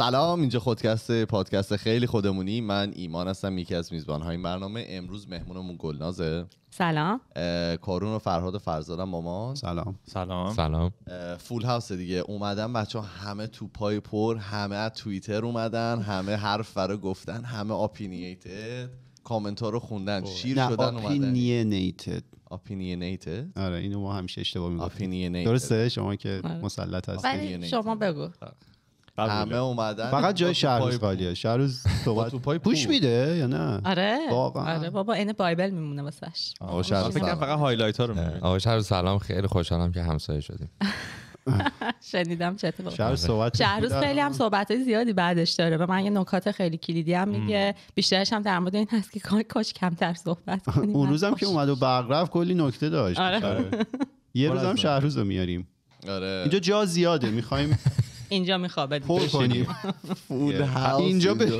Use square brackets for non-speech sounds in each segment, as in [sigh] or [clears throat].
سلام اینجا خودکست پادکست خیلی خودمونی من ایمان هستم یکی از میزبان های برنامه امروز مهمونمون گلنازه سلام کارون و فرهاد و فرزادم مامان سلام سلام سلام فول هاوس دیگه اومدن بچه همه تو پای پر همه از توییتر اومدن همه حرف برای گفتن همه اپینیتد کامنت رو خوندن شیر شدن اومدن opinionated آره اینو ما همیشه اشتباه میگیم درسته شما که آره. مسلط هستید شما بگو خب. همه اومدن فقط جای روز خالیه [laughs] روز صحبت پای پوش میده یا نه آره واقعا آره بابا این بایبل میمونه واسش آقا شهروز فقط هایلایت ها رو میبینه آقا سلام خیلی خوشحالم که همسایه شدیم [laughs] شنیدم چه اتفاقی آره. صحبت شهروز خیلی هم صحبت های زیادی بعدش داره و من یه نکات خیلی کلیدی هم میگه بیشترش هم در مورد این هست که کاش کمتر صحبت [laughs] کنیم اون روزم که اومد و برقرف کلی نکته داشت آره. یه روزم روز رو میاریم آره. اینجا جا زیاده میخوایم اینجا میخوابد پر کنیم فود [laughs] هاوس اینجا به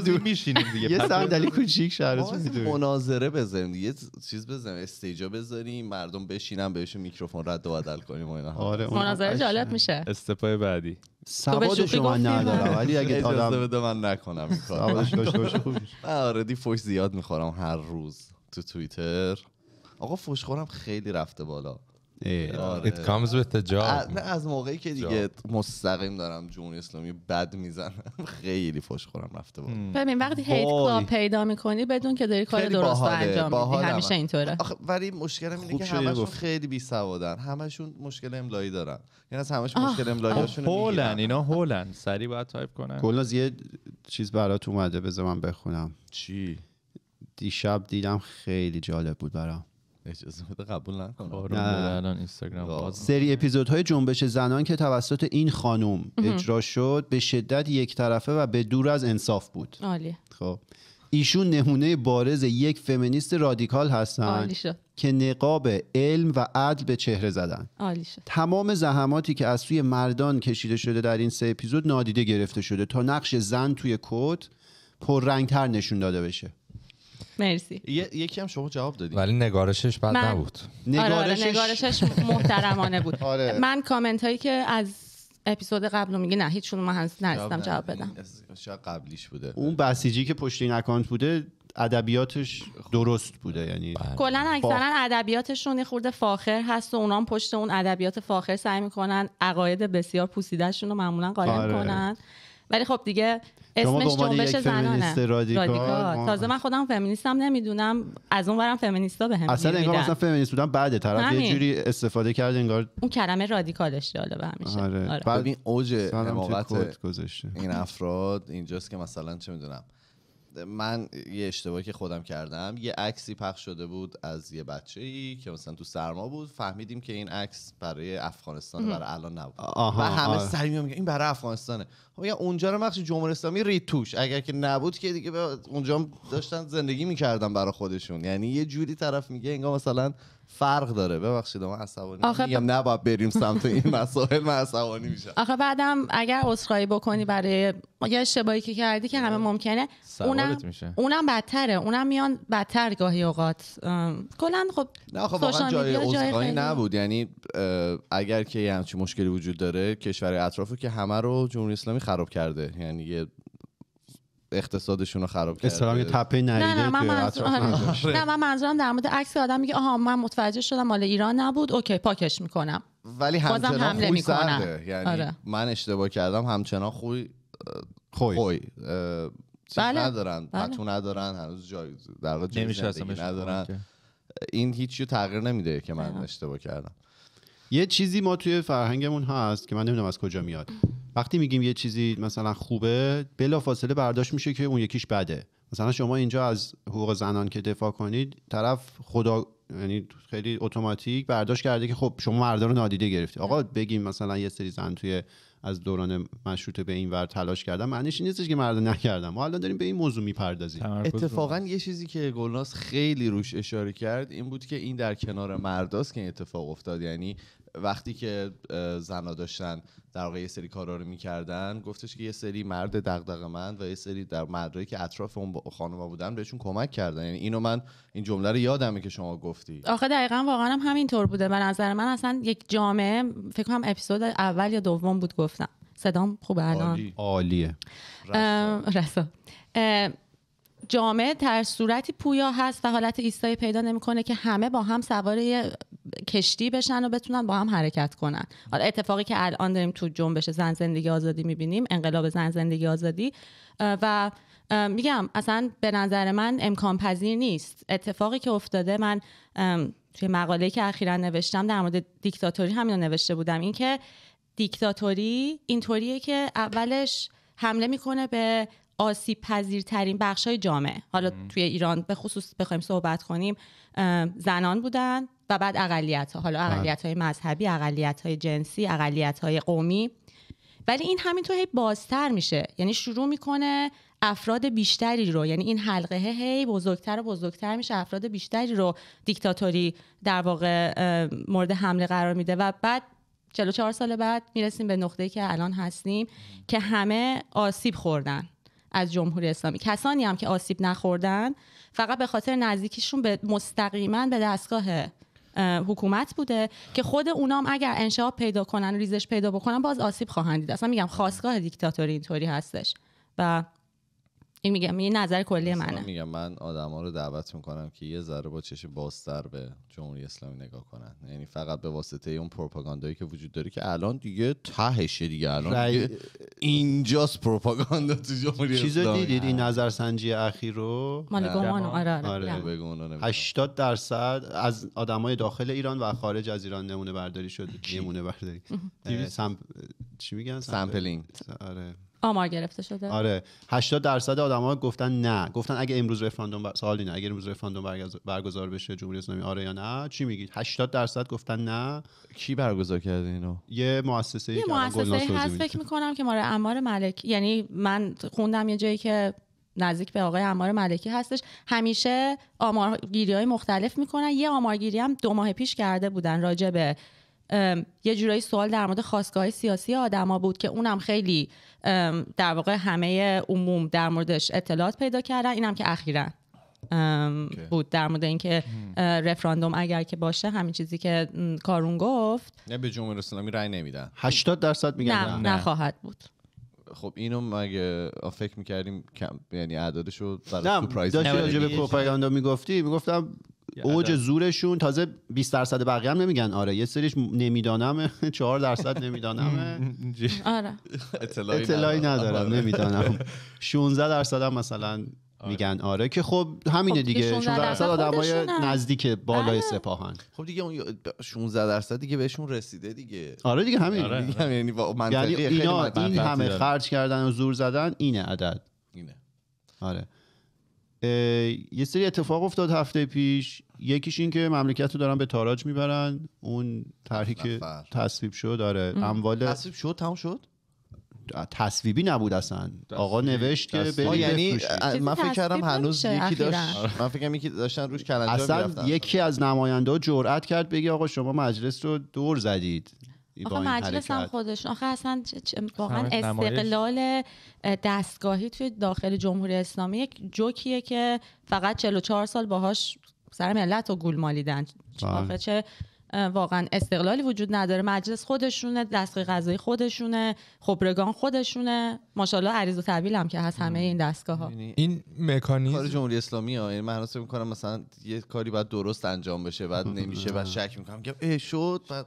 رو میشینیم دیگه یه صندلی کوچیک شهرت مناظره بزنیم یه چیز بزنیم استیجا بذاریم مردم بشینن بهش میکروفون رد و بدل کنیم و اینا آره مناظره جالب میشه استپای بعدی سواد شما ندارم ولی اگه آدم بده من نکنم این کار آره فوش زیاد میخورم هر روز تو توییتر آقا خورم خیلی رفته بالا آره. It comes with the از, نه از موقعی که دیگه مستقیم دارم جون اسلامی بد میزنم [laughs] خیلی فش خورم رفته بود ببین وقتی هیت کلاب پیدا میکنی بدون که داری کار درست رو انجام میدی همیشه اینطوره ولی مشکل اینه که همشون خیلی بی سوادن همشون مشکل املایی دارن یعنی از همشون مشکل املاییشون هولن اینا هولن سری باید تایپ کنن گلناز یه چیز برات اومده بذار من بخونم چی دیشب دیدم خیلی جالب بود برام اجازه بده قبول نکنم سری اپیزودهای جنبش زنان که توسط این خانم اجرا شد به شدت یک طرفه و به دور از انصاف بود عالی خب ایشون نمونه بارز یک فمینیست رادیکال هستند که نقاب علم و عدل به چهره زدن تمام زحماتی که از سوی مردان کشیده شده در این سه اپیزود نادیده گرفته شده تا نقش زن توی کد پررنگتر نشون داده بشه مرسی یکی هم شما جواب دادی ولی نگارشش بد نبود آره، آره، نگارشش, نگارشش محترمانه بود [laughs] آره. من کامنت هایی که از اپیزود قبل میگه نه هیچ من هنوز نرسیدم جواب بدم شاید قبلیش بوده اون بسیجی که پشت این اکانت بوده ادبیاتش درست بوده یعنی بله. کلا اکثرا ادبیاتشون خورده فاخر هست و اونام پشت اون ادبیات فاخر سعی میکنن عقاید بسیار پوسیدهشون رو معمولا قایم کنن ولی خب دیگه اسمش جنبش زنانه رادیکال, رادیکال. تازه من خودم فمینیستم نمیدونم از اون برم فمینیستا به هم اصلا انگار اصلا فمینیست بودم بعد طرف همین. یه جوری استفاده کرد انگار اون کلمه رادیکالش به همیشه آره. آره. بعد این اوج حماقت این افراد اینجاست که مثلا چه میدونم من یه اشتباهی که خودم کردم یه عکسی پخش شده بود از یه بچه ای که مثلا تو سرما بود فهمیدیم که این عکس برای افغانستان برای الان نبود و همه آها. میگن این برای افغانستانه خب میگن اونجا رو بخش جمهوری اسلامی ری توش اگر که نبود که دیگه اونجا داشتن زندگی میکردن برای خودشون یعنی یه جوری طرف میگه انگار مثلا فرق داره ببخشید من عصبانی میگم ب... نباید بریم سمت این [laughs] مسائل من عصبانی میشم آخه بعدم اگر عذرخواهی بکنی برای یه اشتباهی که کردی که همه ممکنه اونم میشه. اونم بدتره اونم میان بدتر گاهی اوقات کلا خب نه آخه واقعا جای عذرخواهی نبود یعنی اگر که یه همچین مشکلی وجود داره کشور اطرافو که همه رو جمهوری اسلامی خراب کرده یعنی یه اقتصادشون رو خراب کرده استرام یه تپه نه نه من منظورم آره. نه من آره. منظورم در مورد عکس آدم میگه آها من متوجه شدم مال ایران نبود اوکی پاکش میکنم ولی همچنان هم سرده یعنی آره. من اشتباه کردم همچنان خوی خوی, خوی. بله. ندارن بله. پتو ندارن هنوز جای در واقع ندارن این هیچی تغییر نمیده که من اشتباه کردم یه چیزی ما توی فرهنگمون هست که من نمیدونم از کجا میاد وقتی میگیم یه چیزی مثلا خوبه فاصله برداشت میشه که اون یکیش بده مثلا شما اینجا از حقوق زنان که دفاع کنید طرف خدا یعنی خیلی اتوماتیک برداشت کرده که خب شما مردا رو نادیده گرفتی آقا بگیم مثلا یه سری زن توی از دوران مشروطه به این ور تلاش کردم معنیش این نیستش که مردا نکردم ما الان داریم به این موضوع میپردازیم اتفاقا یه چیزی که گلناس خیلی روش اشاره کرد این بود که این در کنار مرداست که این اتفاق افتاد یعنی وقتی که زنا داشتن در واقع یه سری کارا رو میکردن گفتش که یه سری مرد دغدغه من و یه سری در مردایی که اطراف اون خانوما بودن بهشون کمک کردن یعنی اینو من این جمله رو یادمه که شما گفتی آخه دقیقا واقعا هم همینطور بوده به نظر من اصلا یک جامعه فکر کنم اپیزود اول یا دوم بود گفتم صدام خوبه الان عالیه رسا, رسا. جامعه در صورتی پویا هست و حالت ایستایی پیدا نمیکنه که همه با هم سوار کشتی بشن و بتونن با هم حرکت کنن حالا اتفاقی که الان داریم تو جنبش زن زندگی آزادی میبینیم انقلاب زن زندگی آزادی و میگم اصلا به نظر من امکان پذیر نیست اتفاقی که افتاده من توی مقاله که اخیرا نوشتم در مورد دیکتاتوری همینو نوشته بودم اینکه دیکتاتوری اینطوریه که اولش حمله میکنه به آسیب پذیرترین بخش های جامعه حالا توی ایران به خصوص بخوایم صحبت کنیم زنان بودن و بعد اقلیت ها حالا بله. اقلیت های مذهبی اقلیت های جنسی اقلیت های قومی ولی این همینطور هی بازتر میشه یعنی شروع میکنه افراد بیشتری رو یعنی این حلقه هی بزرگتر و بزرگتر میشه افراد بیشتری رو دیکتاتوری در واقع مورد حمله قرار میده و بعد 44 سال بعد میرسیم به نقطه‌ای که الان هستیم که همه آسیب خوردن از جمهوری اسلامی کسانی هم که آسیب نخوردن فقط به خاطر نزدیکیشون به مستقیما به دستگاه حکومت بوده که خود اونام اگر انشاب پیدا کنن ریزش پیدا بکنن باز آسیب خواهند دید اصلا میگم خواستگاه دیکتاتوری اینطوری هستش و این میگم یه نظر کلی منه میگم من آدما رو دعوت میکنم که یه ذره با چش بازتر به جمهوری اسلامی نگاه کنن یعنی فقط به واسطه اون پروپاگاندایی که وجود داره که الان دیگه تهشه دیگه الان رای... دیگه اینجاست پروپاگاندا تو جمهوری چیز اسلامی دیدید این نظرسنجی اخیر رو مال گمان آره آره 80 درصد از آدمای داخل ایران و خارج از ایران نمونه برداری شده نمونه برداری سم... چی میگن سامپلینگ آره آمار گرفته شده آره 80 درصد آدما گفتن نه گفتن اگه امروز رفراندوم بر... سوال اینه اگه امروز رفراندوم برگزار بشه جمهوری اسلامی آره یا نه چی میگید 80 درصد گفتن نه کی برگزار کرده اینو یه مؤسسه یه مؤسسه هست فکر میکنم که ماره امار ملک یعنی من خوندم یه جایی که نزدیک به آقای امار ملکی هستش همیشه آمارگیری های مختلف میکنن یه آمارگیری هم دو ماه پیش کرده بودن راجبه. به یه جورایی سوال در مورد خواستگاه سیاسی آدما بود که اونم خیلی در واقع همه عموم در موردش اطلاعات پیدا کردن اینم که اخیرا بود در مورد اینکه رفراندوم اگر که باشه همین چیزی که کارون گفت نه به جمهوری اسلامی رأی نمیدن 80 درصد میگن نه نخواهد بود خب اینو مگه فکر میکردیم کم یعنی اعدادش برای سورپرایز راجع به پروپاگاندا میگفتی میگفتم اوج زورشون تازه 20 درصد بقیه هم نمیگن آره یه سریش نمیدانم 4 [laughs] درصد نمیدانم [laughs] آره اطلاعی, ندارم آره. نمیدانم 16 [laughs] درصد هم مثلا آره. میگن آره که خب همینه خب، دیگه 16 درصد آدمای نزدیک بالای آره. سپاهان خب دیگه اون 16 درصد دیگه بهشون رسیده دیگه آره دیگه همین یعنی دیگه یعنی, یعنی منطقی یعنی خیلی این همه خرج کردن و زور زدن اینه عدد اینه آره یه سری اتفاق افتاد هفته پیش یکیش این که مملکت رو دارن به تاراج میبرن اون طرحی که تصویب شد داره اموال تصویب شد تمام شد تصویبی نبود اصلا آقا نوشت که یعنی من فکر کردم هنوز یکی داشت آره، من فکر یکی داشتن روش کلنجار اصلا یکی از نماینده ها کرد بگی آقا شما مجلس رو دور زدید آخه مجلس هم خودش آخه اصلا واقعا استقلال دستگاهی توی داخل جمهوری اسلامی یک جوکیه که فقط 44 سال باهاش سر ملت و گول مالیدن بله. آخه چه واقعا استقلالی وجود نداره مجلس خودشونه دستگاه قضایی خودشونه خبرگان خودشونه ماشاءالله عریض و طبیل هم که هست همه این دستگاه ها یعنی این مکانیزم کار جمهوری اسلامی ها یعنی من حاسب میکنم مثلا یه کاری باید درست انجام بشه بعد [laughs] نمیشه و شک میکنم که ای شد بعد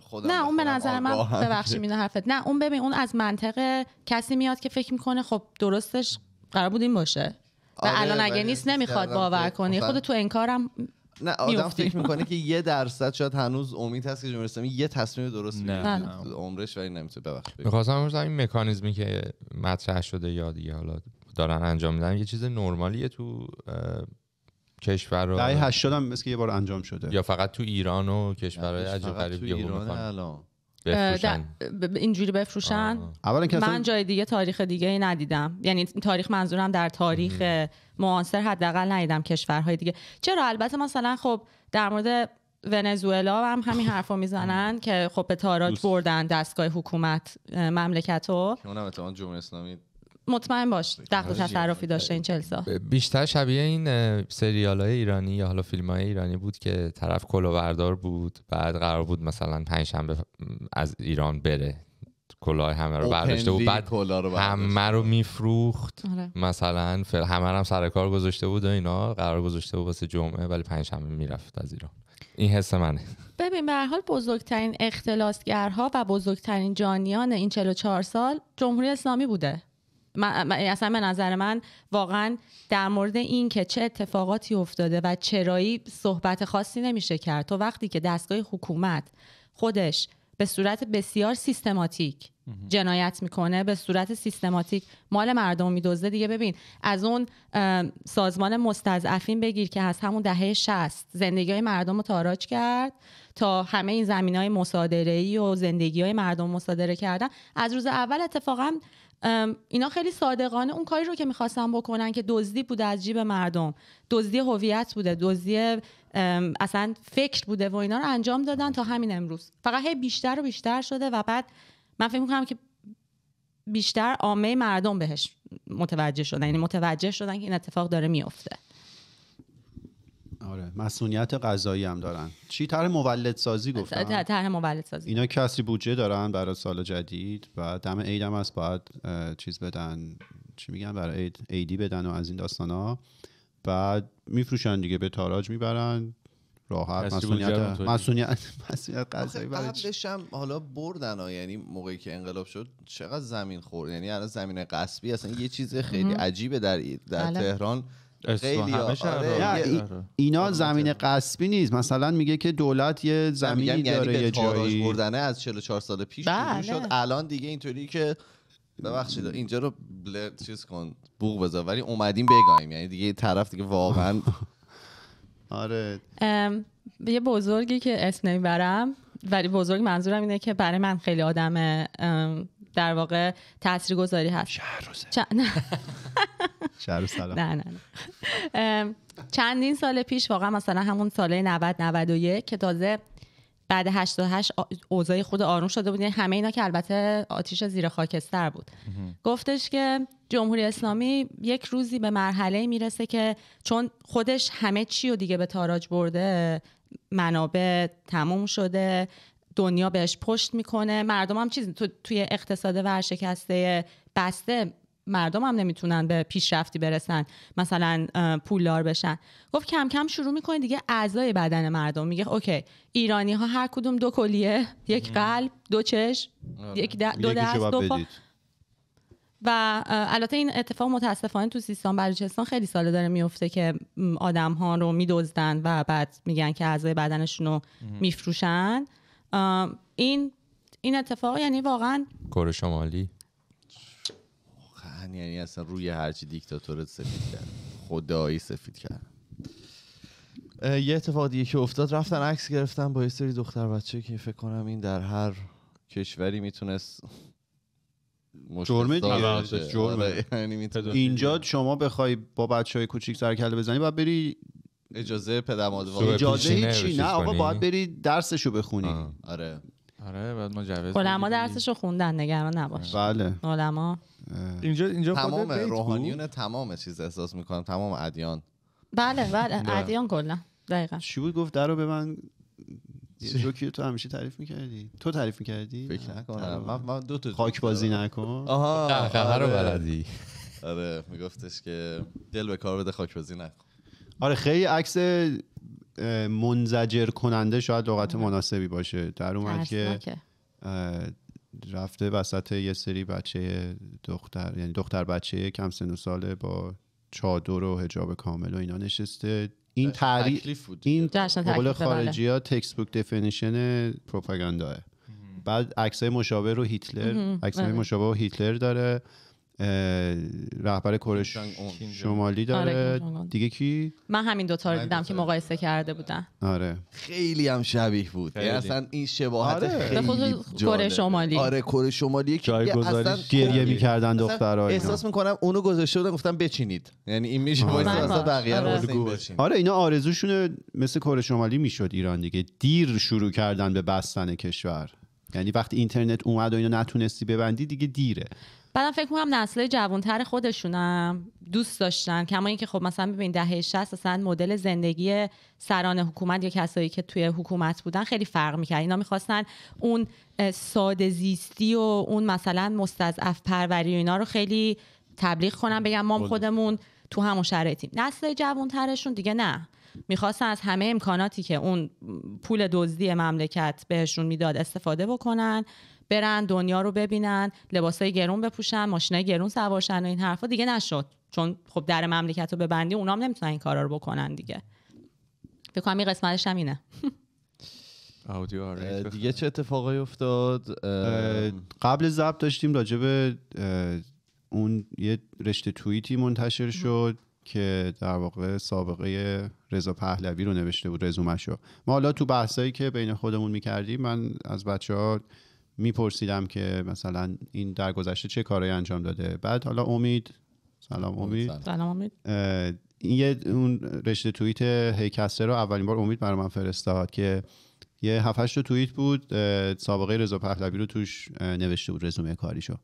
خودم نه اون به نظر من ببخشید اینو حرفت نه اون ببین اون از منطق کسی میاد که فکر میکنه خب درستش قرار بود این باشه و آره، الان اگه نیست نمیخواد باور کنی خود تو انکارم نه آدم فکر میکنه که یه درصد شاید هنوز امید هست که جمهوری یه تصمیم درست نه عمرش ولی نمیتونه ببخشید میخواستم بگم این مکانیزمی که مطرح شده یا حالا دارن انجام میدن یه چیز نرمالیه تو کشور رو دهه آره. هم مثل یه بار انجام شده یا فقط تو ایران و کشورهای یعنی عجب غریب یهو الان بفروشن. اینجوری بفروشن اولا من جای دیگه تاریخ دیگه ای ندیدم یعنی تاریخ منظورم در تاریخ معاصر حداقل ندیدم کشورهای دیگه چرا البته مثلا خب در مورد ونزوئلا هم همین حرفو میزنن [laughs] که خب به تاراج بردن دستگاه حکومت مملکت رو که اونم جمهوری اسلامی مطمئن باش دخل آره تصرفی داشته این چلسا سال بیشتر شبیه این سریال های ایرانی یا حالا فیلم های ایرانی بود که طرف بردار بود بعد قرار بود مثلا پنجشنبه از ایران بره کلاه همه رو برداشته بود بعد رو همه رو میفروخت آره. مثلا فل همه هم سر کار گذاشته بود و اینا قرار گذاشته بود واسه جمعه ولی پنجشنبه میرفت از ایران این حس منه ببین به حال بزرگترین اختلاسگرها و بزرگترین جانیان این 44 سال جمهوری اسلامی بوده من، یعنی اصلا به نظر من واقعا در مورد این که چه اتفاقاتی افتاده و چرایی صحبت خاصی نمیشه کرد تو وقتی که دستگاه حکومت خودش به صورت بسیار سیستماتیک جنایت میکنه به صورت سیستماتیک مال مردم میدزده دیگه ببین از اون سازمان مستضعفین بگیر که از همون دهه 60 زندگی های مردم رو تاراج کرد تا همه این زمین های مصادره ای و زندگی های مردم مصادره کردن از روز اول اتفاقا اینا خیلی صادقانه اون کاری رو که میخواستن بکنن که دزدی بوده از جیب مردم دزدی هویت بوده دزدی اصلا فکر بوده و اینا رو انجام دادن تا همین امروز فقط هی بیشتر و بیشتر شده و بعد من فکر میکنم که بیشتر عامه مردم بهش متوجه شدن یعنی متوجه شدن که این اتفاق داره میفته آره مسئولیت قضایی هم دارن چی تر مولد سازی گفتن تر مولد سازی اینا کسی بودجه دارن برای سال جدید و دم عید هم از باید چیز بدن چی میگن برای عید ایدی بدن و از این داستان ها بعد میفروشن دیگه به تاراج میبرن راحت مسئولیت مسئولیت قضایی قبلش هم حالا بردن ها یعنی موقعی که انقلاب شد چقدر زمین خورد یعنی الان زمین قصبی اصلا یه چیز خیلی عجیبه در در بله. تهران خیلی آره،, آره اینا زمین قصبی نیست مثلا میگه که دولت یه زمینی یعنی داره یعنی یه جایی بردنه از 44 سال پیش بله. شد الان دیگه اینطوری که ببخشید اینجا رو بلر چیز کن بوق بذار ولی اومدیم بگایم یعنی دیگه طرف دیگه واقعا [laughs] آره یه بزرگی که اسم نمیبرم ولی بزرگ منظورم اینه که برای من خیلی آدم در واقع تاثیر گذاری هست شهر [laughs] سلام نه نه چندین سال پیش واقعا مثلا همون ساله 90 91 که تازه بعد 88 اوضاع خود آروم شده بود یعنی همه اینا که البته آتیش زیر خاکستر بود گفتش که جمهوری اسلامی یک روزی به مرحله میرسه که چون خودش همه چی و دیگه به تاراج برده منابع تموم شده دنیا بهش پشت میکنه مردم هم چیزی تو، توی اقتصاد ورشکسته بسته مردم هم نمیتونن به پیشرفتی برسن مثلا پولدار بشن گفت کم کم شروع میکنه دیگه اعضای بدن مردم میگه اوکی ایرانی ها هر کدوم دو کلیه یک قلب دو چش آره. یک دو دست دو پا و البته این اتفاق متاسفانه تو سیستان بلوچستان خیلی ساله داره میفته که آدم ها رو میدزدن و بعد میگن که اعضای بدنشون رو میفروشن این این اتفاق یعنی واقعا کره شمالی یعنی یعنی اصلا روی هرچی دیکتاتور سفید کرد خدایی سفید کرد یه اتفاق دیگه که افتاد رفتن عکس گرفتن با یه سری دختر بچه که فکر کنم این در هر کشوری میتونست جرمه دیگه آره، یعنی اینجا شما بخوای با بچه های کوچیک سر بزنی باید بری اجازه پدر اجازه هیچی نه آقا باید بری درسشو بخونی آه. آره آره بعد ما جوز علما خب، درسشو خوندن نگران نباش بله علما اینجا اینجا تمام روحانیون تمام چیز احساس میکنم تمام ادیان بله بله ادیان کلا دقیقا چی بود گفت درو به من جوکی تو همیشه تعریف میکردی تو تعریف میکردی فکر نکنم من, من دو تا خاک بازی نکن آها خبر رو آره. بلدی آره میگفتش که دل به کار بده خاک بازی نکن آره خیلی عکس منزجر کننده شاید لغت مناسبی باشه در اومد که رفته وسط یه سری بچه دختر یعنی دختر بچه کم سن و ساله با چادر و حجاب کامل و اینا نشسته این تعریف بود این قول خارجی ها تکست بوک دفینیشن پروپاگانداه بعد عکسای مشابه رو هیتلر عکسای بله. مشابه رو هیتلر داره رهبر کره شمالی داره آره، دیگه کی من همین دوتا رو دیدم که مقایسه کرده بودن آره خیلی هم شبیه بود خیلی. اصلا این شباهت آره. خیلی کره شمالی آره کره شمالی که اصلا گریه یعنی میکردن دخترها احساس میکنم اونو گذاشته بودن گفتم بچینید یعنی این میشه آره. واسه بقیه رو آره. آره اینا آرزوشونه مثل کره شمالی میشد ایران دیگه دیر شروع کردن به بستن کشور یعنی وقتی اینترنت اومد و اینو نتونستی ببندی دیگه دیره بعدم فکر میکنم نسل جوانتر خودشونم دوست داشتن کما اینکه خب مثلا ببین دهه 60 اصلا مدل زندگی سران حکومت یا کسایی که توی حکومت بودن خیلی فرق میکرد اینا میخواستن اون ساده زیستی و اون مثلا مستضعف پروری و اینا رو خیلی تبلیغ کنن بگم ما خودمون تو همون شرایطیم نسل جوانترشون دیگه نه میخواستن از همه امکاناتی که اون پول دزدی مملکت بهشون میداد استفاده بکنن برن دنیا رو ببینن لباسای گرون بپوشن ماشینای گرون سوارشن و این حرفا دیگه نشد چون خب در مملکت رو ببندی اونام نمیتونن این کارا رو بکنن دیگه فکر کنم این قسمتش هم اینه [laughs] دیگه چه اتفاقی افتاد قبل ضبط داشتیم راجع اون یه رشته توییتی منتشر شد که در واقع سابقه رضا پهلوی رو نوشته بود رزومش رو ما حالا تو بحثایی که بین خودمون میکردیم من از بچه ها میپرسیدم که مثلا این در گذشته چه کارهایی انجام داده بعد حالا امید سلام امید سلام امید این یه اون رشته توییت هیکستر رو اولین بار امید برای من فرستاد که یه هفتش تویت توییت بود سابقه رضا پهلوی رو توش نوشته بود رزومه کاریشو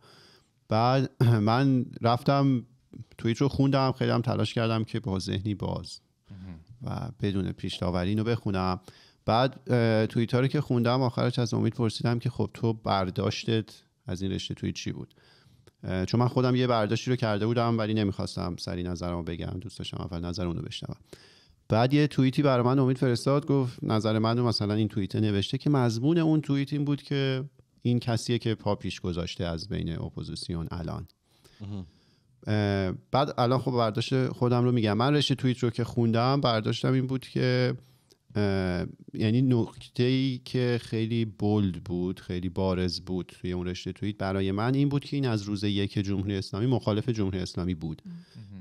بعد [clears throat] من رفتم توییت رو خوندم خیلی هم تلاش کردم که با ذهنی باز و بدون پیش رو بخونم بعد توییتر رو که خوندم آخرش از امید پرسیدم که خب تو برداشتت از این رشته توی چی بود چون من خودم یه برداشتی رو کرده بودم ولی نمیخواستم سری نظرمو بگم دوست داشتم اول نظر اون رو بشنوم بعد یه توییتی برای من امید فرستاد گفت نظر من مثلا این توییت نوشته که مضمون اون توییت این بود که این کسیه که پا پیش گذاشته از بین اپوزیسیون الان بعد الان خب برداشت خودم رو میگم من رشته توییت رو که خوندم برداشتم این بود که یعنی نکته ای که خیلی بولد بود خیلی بارز بود توی اون رشته توییت برای من این بود که این از روز یک جمهوری اسلامی مخالف جمهوری اسلامی بود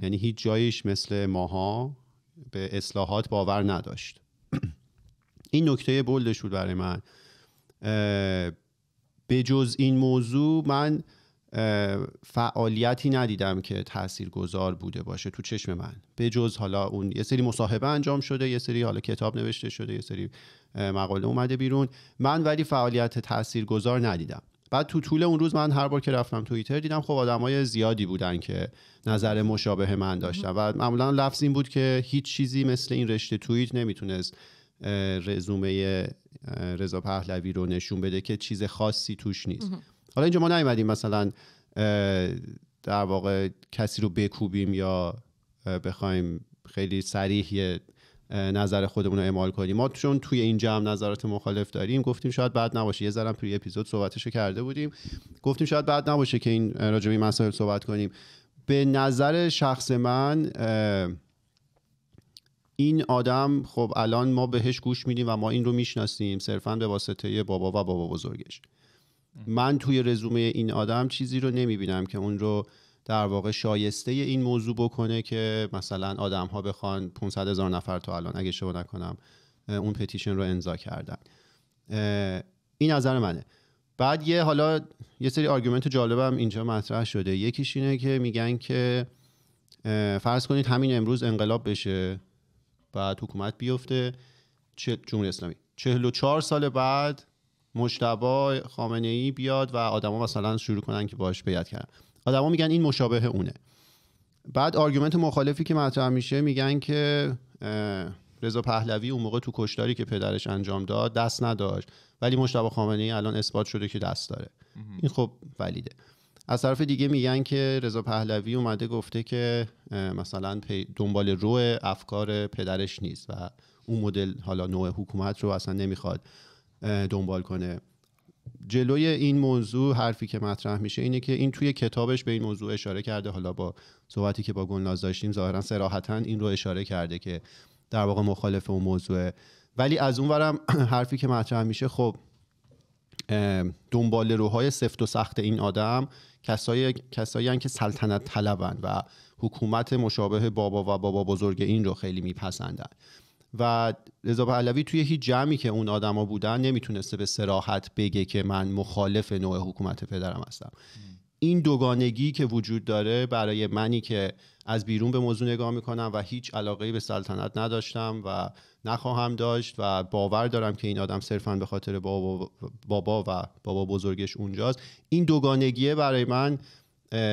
یعنی هیچ جایش مثل ماها به اصلاحات باور نداشت این نکته بلدش بود برای من به جز این موضوع من فعالیتی ندیدم که تأثیر گذار بوده باشه تو چشم من به جز حالا اون یه سری مصاحبه انجام شده یه سری حالا کتاب نوشته شده یه سری مقاله اومده بیرون من ولی فعالیت تأثیر گذار ندیدم بعد تو طول اون روز من هر بار که رفتم توییتر دیدم خب های زیادی بودن که نظر مشابه من داشتن و معمولا لفظ این بود که هیچ چیزی مثل این رشته توییت نمیتونست رزومه رضا پهلوی رو نشون بده که چیز خاصی توش نیست حالا اینجا ما نیومدیم مثلا در واقع کسی رو بکوبیم یا بخوایم خیلی سریح نظر خودمون رو اعمال کنیم ما چون توی این جمع نظرات مخالف داریم گفتیم شاید بعد نباشه یه ذره توی اپیزود رو کرده بودیم گفتیم شاید بعد نباشه که این راجع به مسائل صحبت کنیم به نظر شخص من این آدم خب الان ما بهش گوش میدیم و ما این رو میشناسیم صرفا به واسطه بابا و بابا بزرگش من توی رزومه این آدم چیزی رو نمیبینم که اون رو در واقع شایسته این موضوع بکنه که مثلا آدم ها بخوان 500 هزار نفر تا الان اگه شما نکنم اون پتیشن رو امضا کردن این نظر منه بعد یه حالا یه سری آرگومنت جالبم اینجا مطرح شده یکیش اینه که میگن که فرض کنید همین امروز انقلاب بشه بعد حکومت بیفته جمهوری اسلامی 44 سال بعد مشتبه خامنه ای بیاد و آدما مثلا شروع کنن که باش بیاد کردن آدما میگن این مشابه اونه بعد آرگومنت مخالفی که مطرح میشه میگن که رضا پهلوی اون موقع تو کشتاری که پدرش انجام داد دست نداشت ولی مشتبه خامنه ای الان اثبات شده که دست داره این خب ولیده از طرف دیگه میگن که رضا پهلوی اومده گفته که مثلا دنبال رو افکار پدرش نیست و اون مدل حالا نوع حکومت رو اصلا نمیخواد دنبال کنه جلوی این موضوع حرفی که مطرح میشه اینه که این توی کتابش به این موضوع اشاره کرده حالا با صحبتی که با گلناز داشتیم ظاهرا سراحتا این رو اشاره کرده که در واقع مخالف اون موضوعه ولی از اونورم [clears throat] حرفی که مطرح میشه خب دنبال روهای سفت و سخت این آدم کسایی کسایی که سلطنت طلبن و حکومت مشابه بابا و بابا بزرگ این رو خیلی میپسندن و رضا پهلوی توی هیچ جمعی که اون آدما بودن نمیتونسته به سراحت بگه که من مخالف نوع حکومت پدرم هستم این دوگانگی که وجود داره برای منی که از بیرون به موضوع نگاه میکنم و هیچ علاقه به سلطنت نداشتم و نخواهم داشت و باور دارم که این آدم صرفا به خاطر بابا, بابا و بابا بزرگش اونجاست این دوگانگیه برای من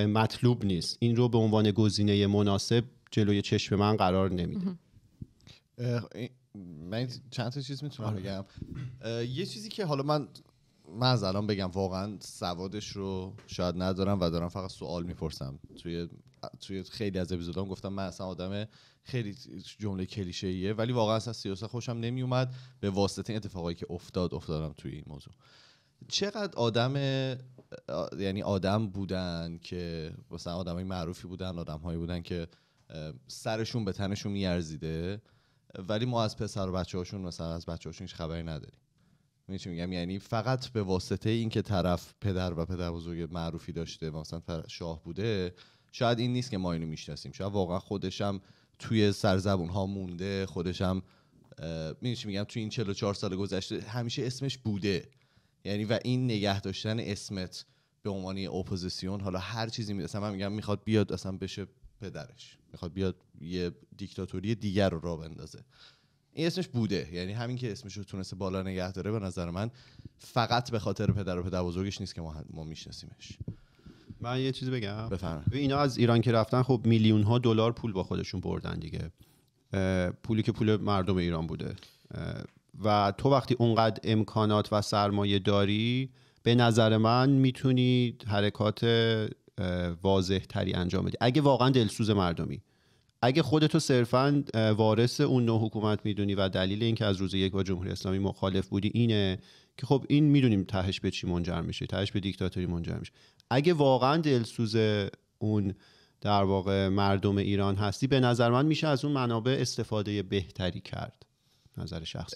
مطلوب نیست این رو به عنوان گزینه مناسب جلوی چشم من قرار نمیده من چند تا چیز میتونم آره. بگم یه چیزی که حالا من من از الان بگم واقعا سوادش رو شاید ندارم و دارم فقط سوال میپرسم توی توی خیلی از اپیزودام گفتم من اصلا آدم خیلی جمله کلیشه ایه ولی واقعا اصلا سیاست خوشم نمیومد به واسطه این اتفاقایی که افتاد افتادم توی این موضوع چقدر آدم یعنی آدم بودن که مثلا آدمای معروفی بودن آدمهایی بودن که سرشون به تنشون میارزیده ولی ما از پسر و بچه هاشون مثلا از بچه هاشون هیچ خبری نداریم میشه میگم یعنی فقط به واسطه اینکه طرف پدر و پدر بزرگ معروفی داشته و مثلا شاه بوده شاید این نیست که ما اینو میشناسیم شاید واقعا خودشم توی سرزبون ها مونده خودشم هم میگم توی این 44 سال گذشته همیشه اسمش بوده یعنی و این نگه داشتن اسمت به عنوان اپوزیسیون حالا هر چیزی میده اصلا من میگم میخواد بیاد بشه پدرش میخواد بیاد یه دیکتاتوری دیگر رو را بندازه این اسمش بوده یعنی همین که اسمش رو تونسته بالا نگه داره به نظر من فقط به خاطر پدر و پدر بزرگش نیست که ما, ما میشناسیمش من یه چیز بگم بفرم. اینا از ایران که رفتن خب میلیون ها دلار پول با خودشون بردن دیگه پولی که پول مردم ایران بوده و تو وقتی اونقدر امکانات و سرمایه داری به نظر من میتونی حرکات واضح تری انجام بدی اگه واقعا دلسوز مردمی اگه خودتو صرفا وارث اون نوع حکومت میدونی و دلیل اینکه از روز یک با جمهوری اسلامی مخالف بودی اینه که خب این میدونیم تهش به چی منجر میشه تهش به دیکتاتوری منجر میشه اگه واقعا دلسوز اون در واقع مردم ایران هستی به نظر من میشه از اون منابع استفاده بهتری کرد نظر شخص.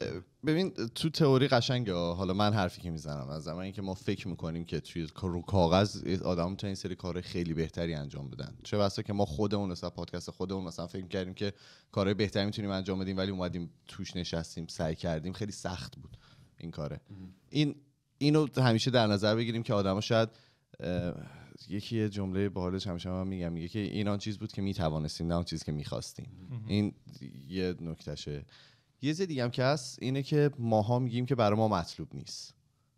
ببین تو تئوری قشنگه حالا من حرفی که میزنم از زمانی که ما فکر میکنیم که توی رو کاغذ آدم تو این سری کار خیلی بهتری انجام بدن چه بسا که ما خودمون مثلا پادکست خودمون مثلا فکر کردیم که کارهای بهتری میتونیم انجام بدیم ولی اومدیم توش نشستیم سعی کردیم خیلی سخت بود این کاره این اینو همیشه در نظر بگیریم که آدما شاید یکی جمله با همیشه میگم میگه که این آن چیز بود که میتوانستیم نه آن چیزی که میخواستیم این یه نکتشه یه چیز دیگه هم که هست اینه که ماها میگیم که برای ما مطلوب نیست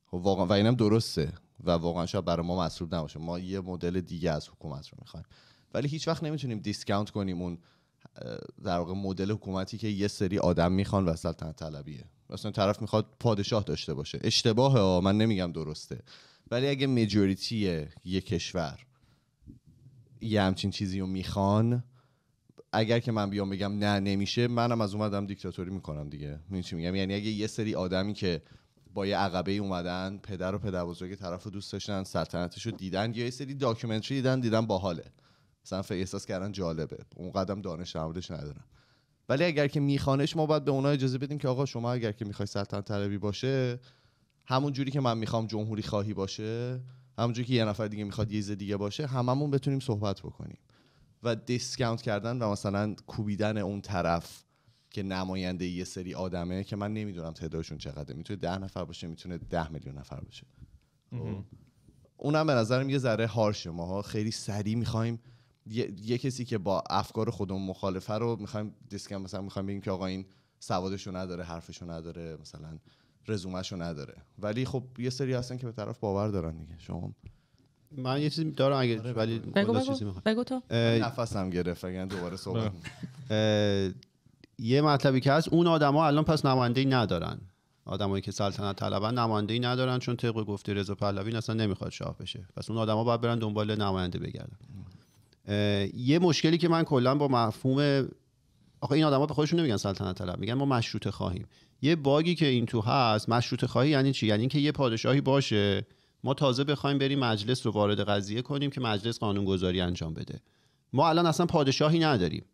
خب واقعا و اینم درسته و واقعا شاید برای ما مطلوب نباشه ما یه مدل دیگه از حکومت رو میخوایم ولی هیچ وقت نمیتونیم دیسکاونت کنیم اون در واقع مدل حکومتی که یه سری آدم میخوان و اصلا طلبیه مثلا طرف میخواد پادشاه داشته باشه اشتباهه ها من نمیگم درسته ولی اگه مجوریتی یه کشور یه همچین چیزی رو میخوان اگر که من بیام بگم نه نمیشه منم از اومدم دیکتاتوری میکنم دیگه چی میگم یعنی اگه یه سری آدمی که با یه عقبه اومدن پدر و پدر بزرگ طرف رو دوست داشتن سلطنتش رو دیدن یا یه سری داکیومنتری دیدن دیدن باحاله مثلا احساس کردن جالبه اون قدم دانش نمودش ندارن ولی اگر که میخوانش ما باید به اونا اجازه بدیم که آقا شما اگر که میخوای سلطنت طلبی باشه همون جوری که من میخوام جمهوری خواهی باشه همونجوری که یه نفر دیگه میخواد یه دیگه باشه هممون بتونیم صحبت بکنیم و دیسکاونت کردن و مثلا کوبیدن اون طرف که نماینده یه سری آدمه که من نمیدونم تعدادشون چقدره میتونه ده نفر باشه میتونه ده میلیون نفر باشه خب. اونم به نظرم یه ذره هارشه ماها خیلی سریع میخوایم یه،, یه،, کسی که با افکار خودمون مخالفه رو میخوایم دیسکم مثلا میخوایم بگیم که آقا این سوادشو نداره حرفشو نداره مثلا رزومهشو نداره ولی خب یه سری هستن که به طرف باور دارن دیگه شما من یه چیزی دارم اگر... آره، ولی بگو بگو, تو نفسم گرفت اگر دوباره صحبت بله. یه مطلبی که هست اون آدما الان پس ای ندارن آدمایی که سلطنت طلبن ای ندارن چون طبق گفته رضا پهلوی اصلا نمیخواد شاه بشه پس اون آدما باید برن دنبال نماینده بگردن یه مشکلی که من کلا با مفهوم آقا این آدما به خودشون نمیگن سلطنت طلب میگن ما مشروط خواهیم یه باگی که این تو هست مشروط خواهی یعنی چی یعنی اینکه یه پادشاهی باشه ما تازه بخوایم بریم مجلس رو وارد قضیه کنیم که مجلس قانونگذاری انجام بده ما الان اصلا پادشاهی نداریم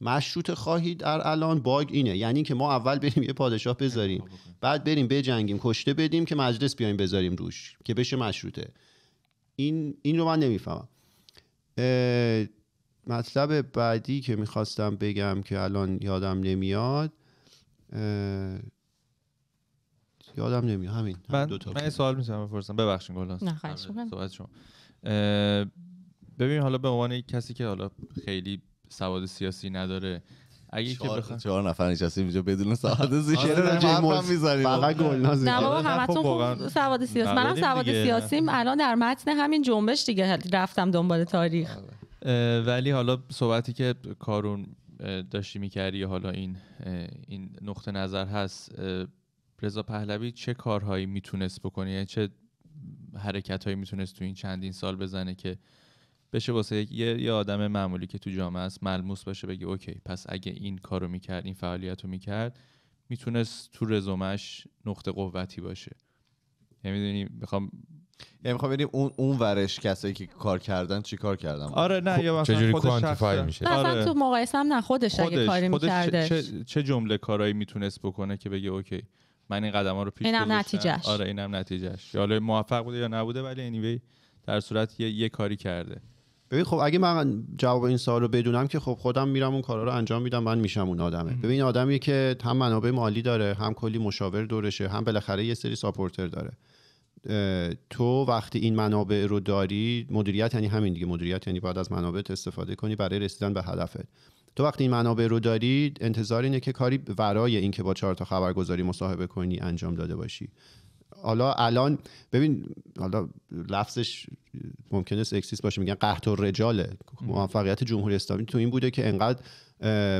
مشروط خواهی در الان باگ اینه یعنی که ما اول بریم یه پادشاه بذاریم بعد بریم بجنگیم کشته بدیم که مجلس بیایم بذاریم روش که بشه مشروطه این این رو من نمیفهمم مطلب بعدی که میخواستم بگم که الان یادم نمیاد یادم نمیاد همین من, دو تا من یه سوال میتونم بپرسم ببخشید گلاس نه خیلی آره، صحبت شما ببین حالا به عنوان کسی که حالا خیلی سواد سیاسی نداره اگه که بخوام چهار نفر نشستیم اینجا بدون سواد سیاسی رو هم میذاریم فقط آره. گلناز نه بابا همتون خب، سواد سیاسی بله منم سواد سیاسیم الان در متن همین جنبش دیگه رفتم دنبال تاریخ آره. ولی حالا صحبتی که کارون داشتی میکردی حالا این این نقطه نظر هست رضا پهلوی چه کارهایی میتونست بکنه یعنی چه حرکت هایی میتونست تو این چندین سال بزنه که بشه واسه یه, یه آدم معمولی که تو جامعه است ملموس باشه بگه اوکی پس اگه این کارو میکرد این فعالیت رو میکرد میتونست تو رزومش نقطه قوتی باشه یعنی میخوام یعنی میخوام اون اون ورش کسایی که کار کردن چی کار کردن آره نه خب، یا مثلا چجوری کوانتیفای میشه آره. تو مقایسه هم نه خودش, خودش اگه کاری چه, جمله کارایی میتونست بکنه که بگه اوکی من این قدم ها رو پیش اینم نتیجهش آره اینم نتیجهش حالا موفق بوده یا نبوده ولی انیوی در صورت یه, یه کاری کرده ببین خب اگه من جواب این سال رو بدونم که خب خودم میرم اون کارا رو انجام میدم من میشم اون آدمه ببین آدمی که هم منابع مالی داره هم کلی مشاور دورشه هم بالاخره یه سری ساپورتر داره تو وقتی این منابع رو داری مدیریت یعنی همین دیگه مدیریت یعنی باید از منابع استفاده کنی برای رسیدن به هدفت تو وقتی این منابع رو داری انتظار اینه که کاری ورای اینکه با چهار تا خبرگزاری مصاحبه کنی انجام داده باشی حالا الان ببین حالا لفظش ممکنه اکسیس باشه میگن قحط و رجاله موفقیت جمهوری اسلامی تو این بوده که انقدر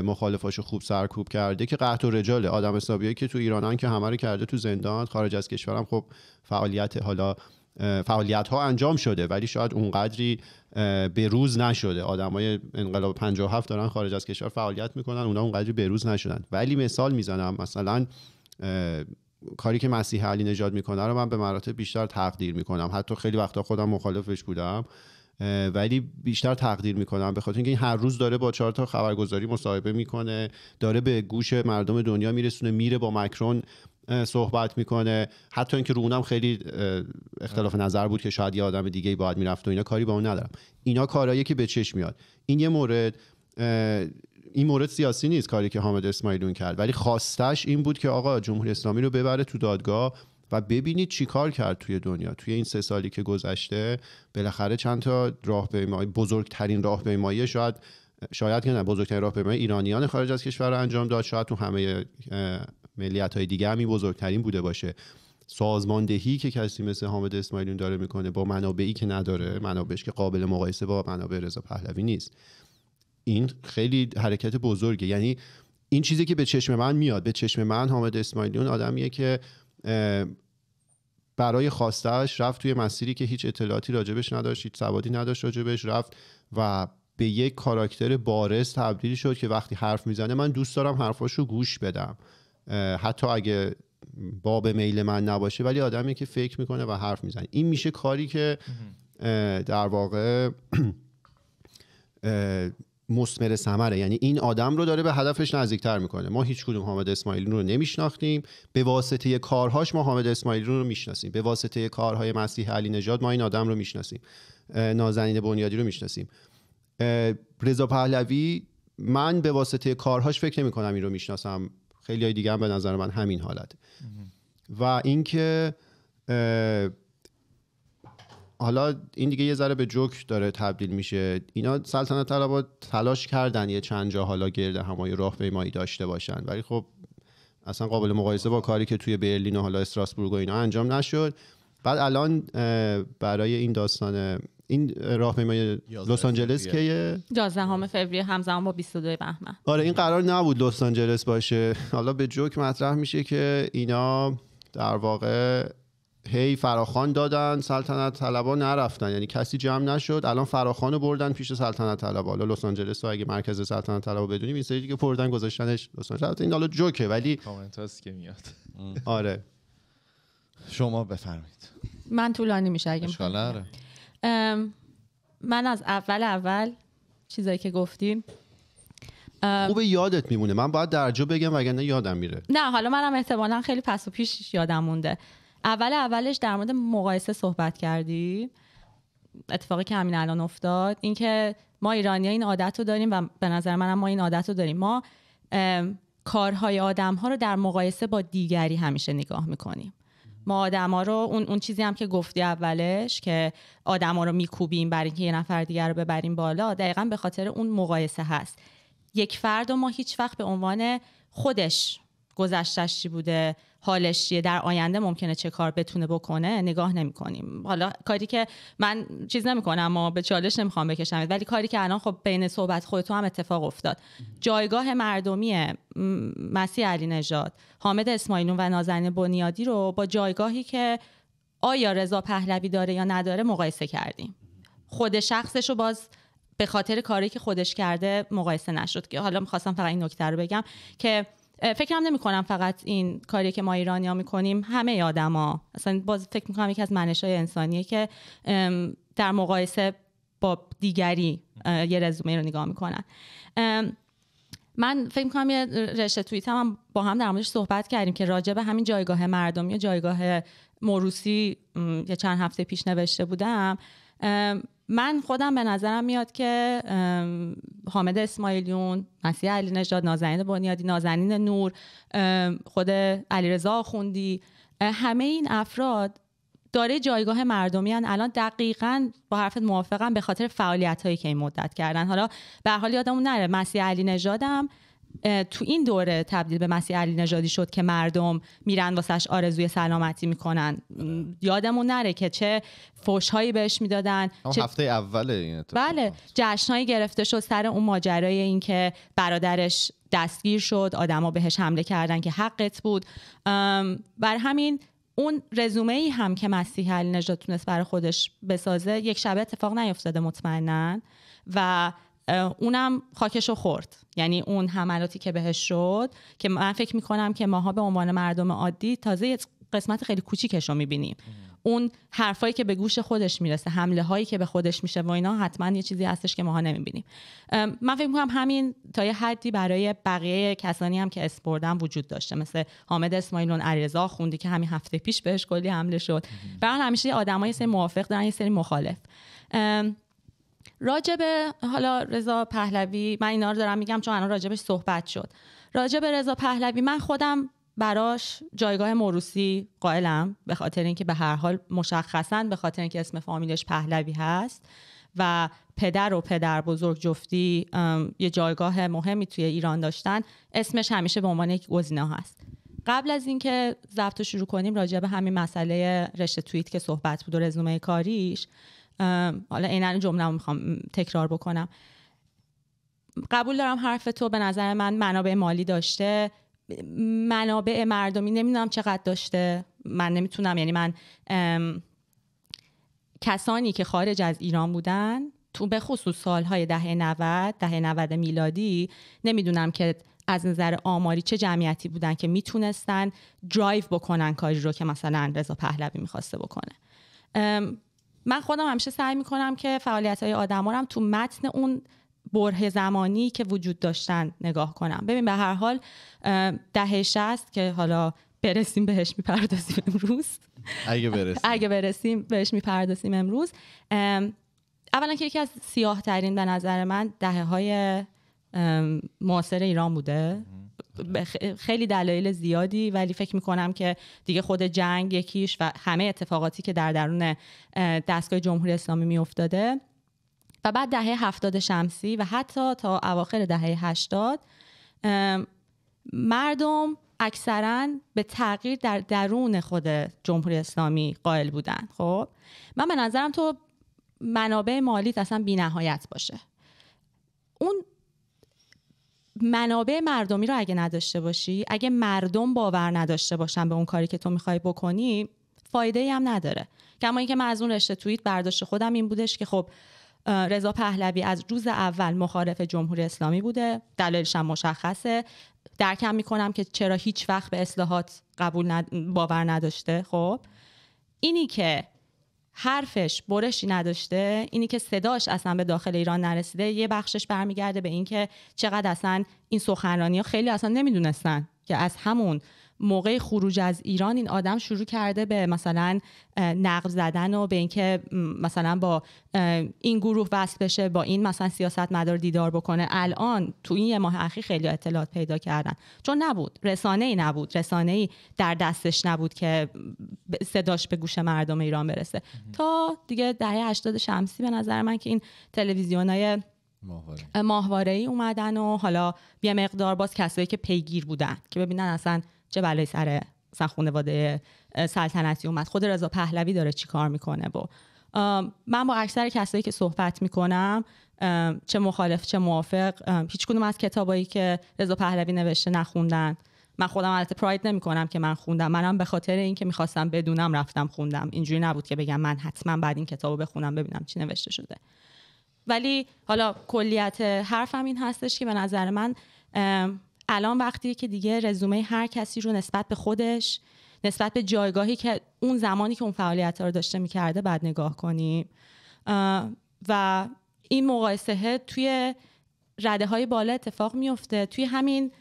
مخالفاش خوب سرکوب کرده که قحط و رجاله آدم حسابیایی که تو ایرانن که همه رو کرده تو زندان خارج از کشورم خب فعالیت حالا فعالیت ها انجام شده ولی شاید اونقدری به روز نشده آدمای انقلاب 57 دارن خارج از کشور فعالیت میکنن اونا اونقدری به روز نشدن ولی مثال میزنم مثلا کاری که مسیح علی نجات میکنه رو من به مراتب بیشتر تقدیر میکنم حتی خیلی وقتا خودم مخالفش بودم ولی بیشتر تقدیر میکنم به خاطر اینکه این هر روز داره با چهار تا خبرگزاری مصاحبه میکنه داره به گوش مردم دنیا میرسونه میره با مکرون صحبت میکنه حتی اینکه رو اونم خیلی اختلاف نظر بود که شاید یه آدم دیگه باید میرفت و اینا کاری با اون ندارم اینا کارهایی که به چشم میاد این یه مورد این مورد سیاسی نیست کاری که حامد اسماعیلون کرد ولی خواستش این بود که آقا جمهوری اسلامی رو ببره تو دادگاه و ببینید چی کار کرد توی دنیا توی این سه سالی که گذشته بالاخره چند تا راهپیمایی بزرگترین راهپیمایی شاید شاید که نه بزرگترین راهپیمایی ایرانیان خارج از کشور انجام داد شاید تو همه ملیت های دیگه بزرگترین بوده باشه سازماندهی که کسی مثل حامد اسماعیلیون داره میکنه با منابعی که نداره منابعش که قابل مقایسه با منابع رضا پهلوی نیست این خیلی حرکت بزرگه یعنی این چیزی که به چشم من میاد به چشم من حامد اسماعیلیون آدمیه که برای خواستش رفت توی مسیری که هیچ اطلاعاتی راجبش نداشت هیچ سوادی نداشت راجبش رفت و به یک کاراکتر بارز تبدیل شد که وقتی حرف میزنه من دوست دارم حرفاش رو گوش بدم حتی اگه باب میل من نباشه ولی آدمی که فکر میکنه و حرف میزنه این میشه کاری که در واقع مسمر ثمره یعنی این آدم رو داره به هدفش نزدیکتر میکنه ما هیچ کدوم حامد اسماعیلی رو نمیشناختیم به واسطه کارهاش ما حامد اسماعیلی رو میشناسیم به واسطه کارهای مسیح علی نژاد ما این آدم رو میشناسیم نازنین بنیادی رو میشناسیم رضا پهلوی من به واسطه کارهاش فکر نمی کنم این رو میشناسم خیلی های دیگه هم به نظر من همین حالت و اینکه حالا این دیگه یه ذره به جوک داره تبدیل میشه اینا سلطنت طلبات تلاش کردن یه چند جا حالا گرد همای راهپیمایی داشته باشن ولی خب اصلا قابل مقایسه با کاری که توی برلین و حالا استراسبورگ و اینا انجام نشد بعد الان برای این داستان این راه راهپیمایی لس آنجلس که 11 فوریه همزمان با 22 بهمن آره این قرار نبود لس آنجلس باشه حالا به جوک مطرح میشه که اینا در واقع هی فراخان دادن سلطنت طلبا نرفتن یعنی کسی جمع نشد الان فراخان رو بردن پیش سلطنت طلبا حالا لس آنجلس اگه مرکز سلطنت طلبا بدونیم این سری که پردن گذاشتنش لس آنجلس این حالا جوکه ولی کامنت که میاد آره شما بفرمایید من طولانی میشه اگه من از اول اول چیزایی که گفتیم خوب یادت میمونه من باید درجا بگم وگرنه یادم میره نه حالا منم احتمالا خیلی پس و پیش یادم مونده اول اولش در مورد مقایسه صحبت کردی اتفاقی که همین الان افتاد اینکه ما ایرانی ها این عادت رو داریم و به نظر منم ما این عادت رو داریم ما کارهای آدم ها رو در مقایسه با دیگری همیشه نگاه میکنیم ما آدما رو اون اون چیزی هم که گفتی اولش که آدما رو میکوبیم برای اینکه یه نفر دیگر رو ببریم بالا دقیقا به خاطر اون مقایسه هست یک فرد و ما هیچ وقت به عنوان خودش گذشتش چی بوده حالش چیه در آینده ممکنه چه کار بتونه بکنه نگاه نمیکنیم حالا کاری که من چیز نمیکنم اما به چالش نمیخوام بکشم ولی کاری که الان خب بین صحبت خود تو هم اتفاق افتاد جایگاه مردمی مسیح علی نژاد حامد اسماعیلون و نازنین بنیادی رو با جایگاهی که آیا رضا پهلوی داره یا نداره مقایسه کردیم خود شخصش رو باز به خاطر کاری که خودش کرده مقایسه نشد که حالا میخواستم فقط این نکته رو بگم که فکرم نمی کنم فقط این کاری که ما ایرانی ها می کنیم همه آدما اصلا باز فکر می کنم یکی از منش های انسانیه که در مقایسه با دیگری یه رزومه رو نگاه میکنن من فکر کنم یه رشته توییت هم با هم در موردش صحبت کردیم که راجع به همین جایگاه مردم یا جایگاه موروسی یه چند هفته پیش نوشته بودم من خودم به نظرم میاد که حامد اسماعیلیون مسیح علی نژاد نازنین بنیادی نازنین نور خود علیرضا خوندی همه این افراد داره جایگاه مردمی هن. الان دقیقا با حرفت موافقم به خاطر فعالیت هایی که این مدت کردن حالا به حال یادمون نره مسیح علی نژادم تو این دوره تبدیل به مسیح علی نژادی شد که مردم میرن واسش آرزوی سلامتی میکنن یادمون نره که چه فوشهایی بهش میدادن چه... هفته اوله این بله جشنهایی گرفته شد سر اون ماجرای اینکه برادرش دستگیر شد آدما بهش حمله کردن که حقت بود بر همین اون رزومه ای هم که مسیح علی نژاد تونست برای خودش بسازه یک شبه اتفاق نیفتاده مطمئنا و اونم خاکشو خورد یعنی اون حملاتی که بهش شد که من فکر میکنم که ماها به عنوان مردم عادی تازه قسمت خیلی کوچیکش رو میبینیم اون حرفایی که به گوش خودش میرسه حمله هایی که به خودش میشه و اینا حتما یه چیزی هستش که ماها نمیبینیم من فکر میکنم همین تا یه حدی برای بقیه کسانی هم که اسپردن وجود داشته مثل حامد اسماعیلون علیرضا خوندی که همین هفته پیش بهش کلی حمله شد برای همیشه آدمای سری موافق دارن یه سری مخالف راجب حالا رضا پهلوی من اینا رو دارم میگم چون الان راجبش صحبت شد راجب رضا پهلوی من خودم براش جایگاه موروسی قائلم به خاطر اینکه به هر حال مشخصا به خاطر اینکه اسم فامیلش پهلوی هست و پدر و پدر بزرگ جفتی یه جایگاه مهمی توی ایران داشتن اسمش همیشه به عنوان یک گزینه هست قبل از اینکه ضبط شروع کنیم راجع به همین مسئله رشته توییت که صحبت بود و رزومه کاریش حالا عین جمله میخوام تکرار بکنم قبول دارم حرف تو به نظر من منابع مالی داشته منابع مردمی نمیدونم چقدر داشته من نمیتونم یعنی من کسانی که خارج از ایران بودن تو به خصوص سالهای دهه 90 دهه 90 میلادی نمیدونم که از نظر آماری چه جمعیتی بودن که میتونستن درایو بکنن کاری رو که مثلا رضا پهلوی میخواسته بکنه من خودم همیشه سعی میکنم که فعالیت های آدما هم تو متن اون بره زمانی که وجود داشتن نگاه کنم ببین به هر حال دهه شست که حالا برسیم بهش میپردازیم امروز اگه برسیم اگه برسیم بهش میپردازیم امروز اولا که یکی از سیاه ترین به نظر من دهه های معاصر ایران بوده خیلی دلایل زیادی ولی فکر میکنم که دیگه خود جنگ یکیش و همه اتفاقاتی که در درون دستگاه جمهوری اسلامی میافتاده و بعد دهه هفتاد شمسی و حتی تا اواخر دهه هشتاد مردم اکثرا به تغییر در درون خود جمهوری اسلامی قائل بودن خب من به نظرم تو منابع مالیت اصلا بی نهایت باشه اون منابع مردمی رو اگه نداشته باشی اگه مردم باور نداشته باشن به اون کاری که تو میخوای بکنی فایده ای هم نداره کما اینکه من از اون رشته توییت برداشت خودم این بودش که خب رضا پهلوی از روز اول مخالف جمهوری اسلامی بوده دلیلش هم مشخصه درکم میکنم که چرا هیچ وقت به اصلاحات قبول باور نداشته خب اینی که حرفش برشی نداشته اینی که صداش اصلا به داخل ایران نرسیده یه بخشش برمیگرده به اینکه چقدر اصلا این سخنرانی ها خیلی اصلا نمیدونستن که از همون موقع خروج از ایران این آدم شروع کرده به مثلا نقد زدن و به اینکه مثلا با این گروه وصل بشه با این مثلا سیاست مدار دیدار بکنه الان تو این یه ماه اخیر خیلی اطلاعات پیدا کردن چون نبود رسانه ای نبود رسانه ای در دستش نبود که صداش به گوش مردم ایران برسه تا دیگه دهه 80 شمسی به نظر من که این تلویزیونای ماهواره ای اومدن و حالا یه مقدار باز کسایی که پیگیر بودن که ببینن اصلا چه بلای سر مثلا خانواده سلطنتی اومد خود رضا پهلوی داره چیکار میکنه و من با اکثر کسایی که صحبت میکنم چه مخالف چه موافق هیچ کدوم از کتابایی که رضا پهلوی نوشته نخوندن من خودم البته پراید نمی کنم که من خوندم منم به خاطر اینکه میخواستم بدونم رفتم خوندم اینجوری نبود که بگم من حتما بعد این کتابو بخونم ببینم چی نوشته شده ولی حالا کلیت حرفم این هستش که به نظر من الان وقتی که دیگه رزومه هر کسی رو نسبت به خودش نسبت به جایگاهی که اون زمانی که اون فعالیت رو داشته میکرده بعد نگاه کنیم و این مقایسه توی رده های بالا اتفاق میفته توی همین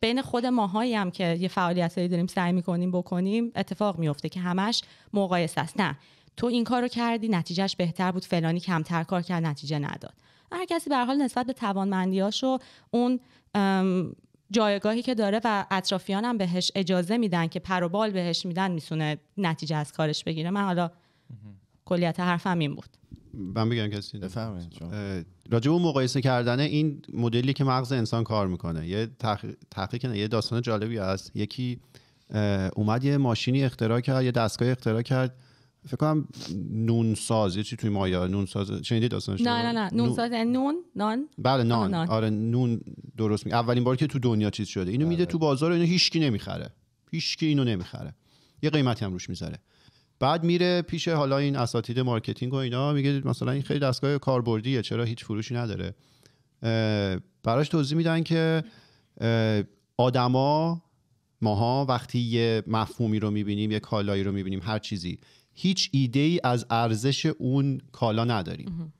بین خود ماهایی هم که یه فعالیت هایی داریم سعی میکنیم بکنیم اتفاق میفته که همش مقایسه است نه تو این کار رو کردی نتیجهش بهتر بود فلانی کمتر کار کرد نتیجه نداد هر کسی به حال نسبت به توانمندیاش و اون جایگاهی که داره و اطرافیانم بهش اجازه میدن که پروبال بهش میدن میتونه نتیجه از کارش بگیره من حالا کلیت حرفم این بود من بگم کسی راجب مقایسه کردن این مدلی که مغز انسان کار میکنه یه تحقیق نه یه داستان جالبی هست یکی اومد یه ماشینی اختراع کرد یه دستگاه اختراع کرد فکر کنم نون ساز یه چی توی مایا نون ساز شنیدید اصلا نه نه نه نون ساز یعنی نون نان بله نان. آره نون درست می اولین بار که تو دنیا چیز شده اینو میده بله. تو بازار و اینو هیچکی نمیخره هیچکی اینو نمیخره یه قیمتی هم روش میذاره بعد میره پیش حالا این اساتید مارکتینگ و اینا میگه مثلا این خیلی دستگاه کاربردیه چرا هیچ فروشی نداره براش توضیح میدن که آدما ماها وقتی یه مفهومی رو میبینیم یه کالایی رو میبینیم هر چیزی هیچ ایده ای از ارزش اون کالا نداریم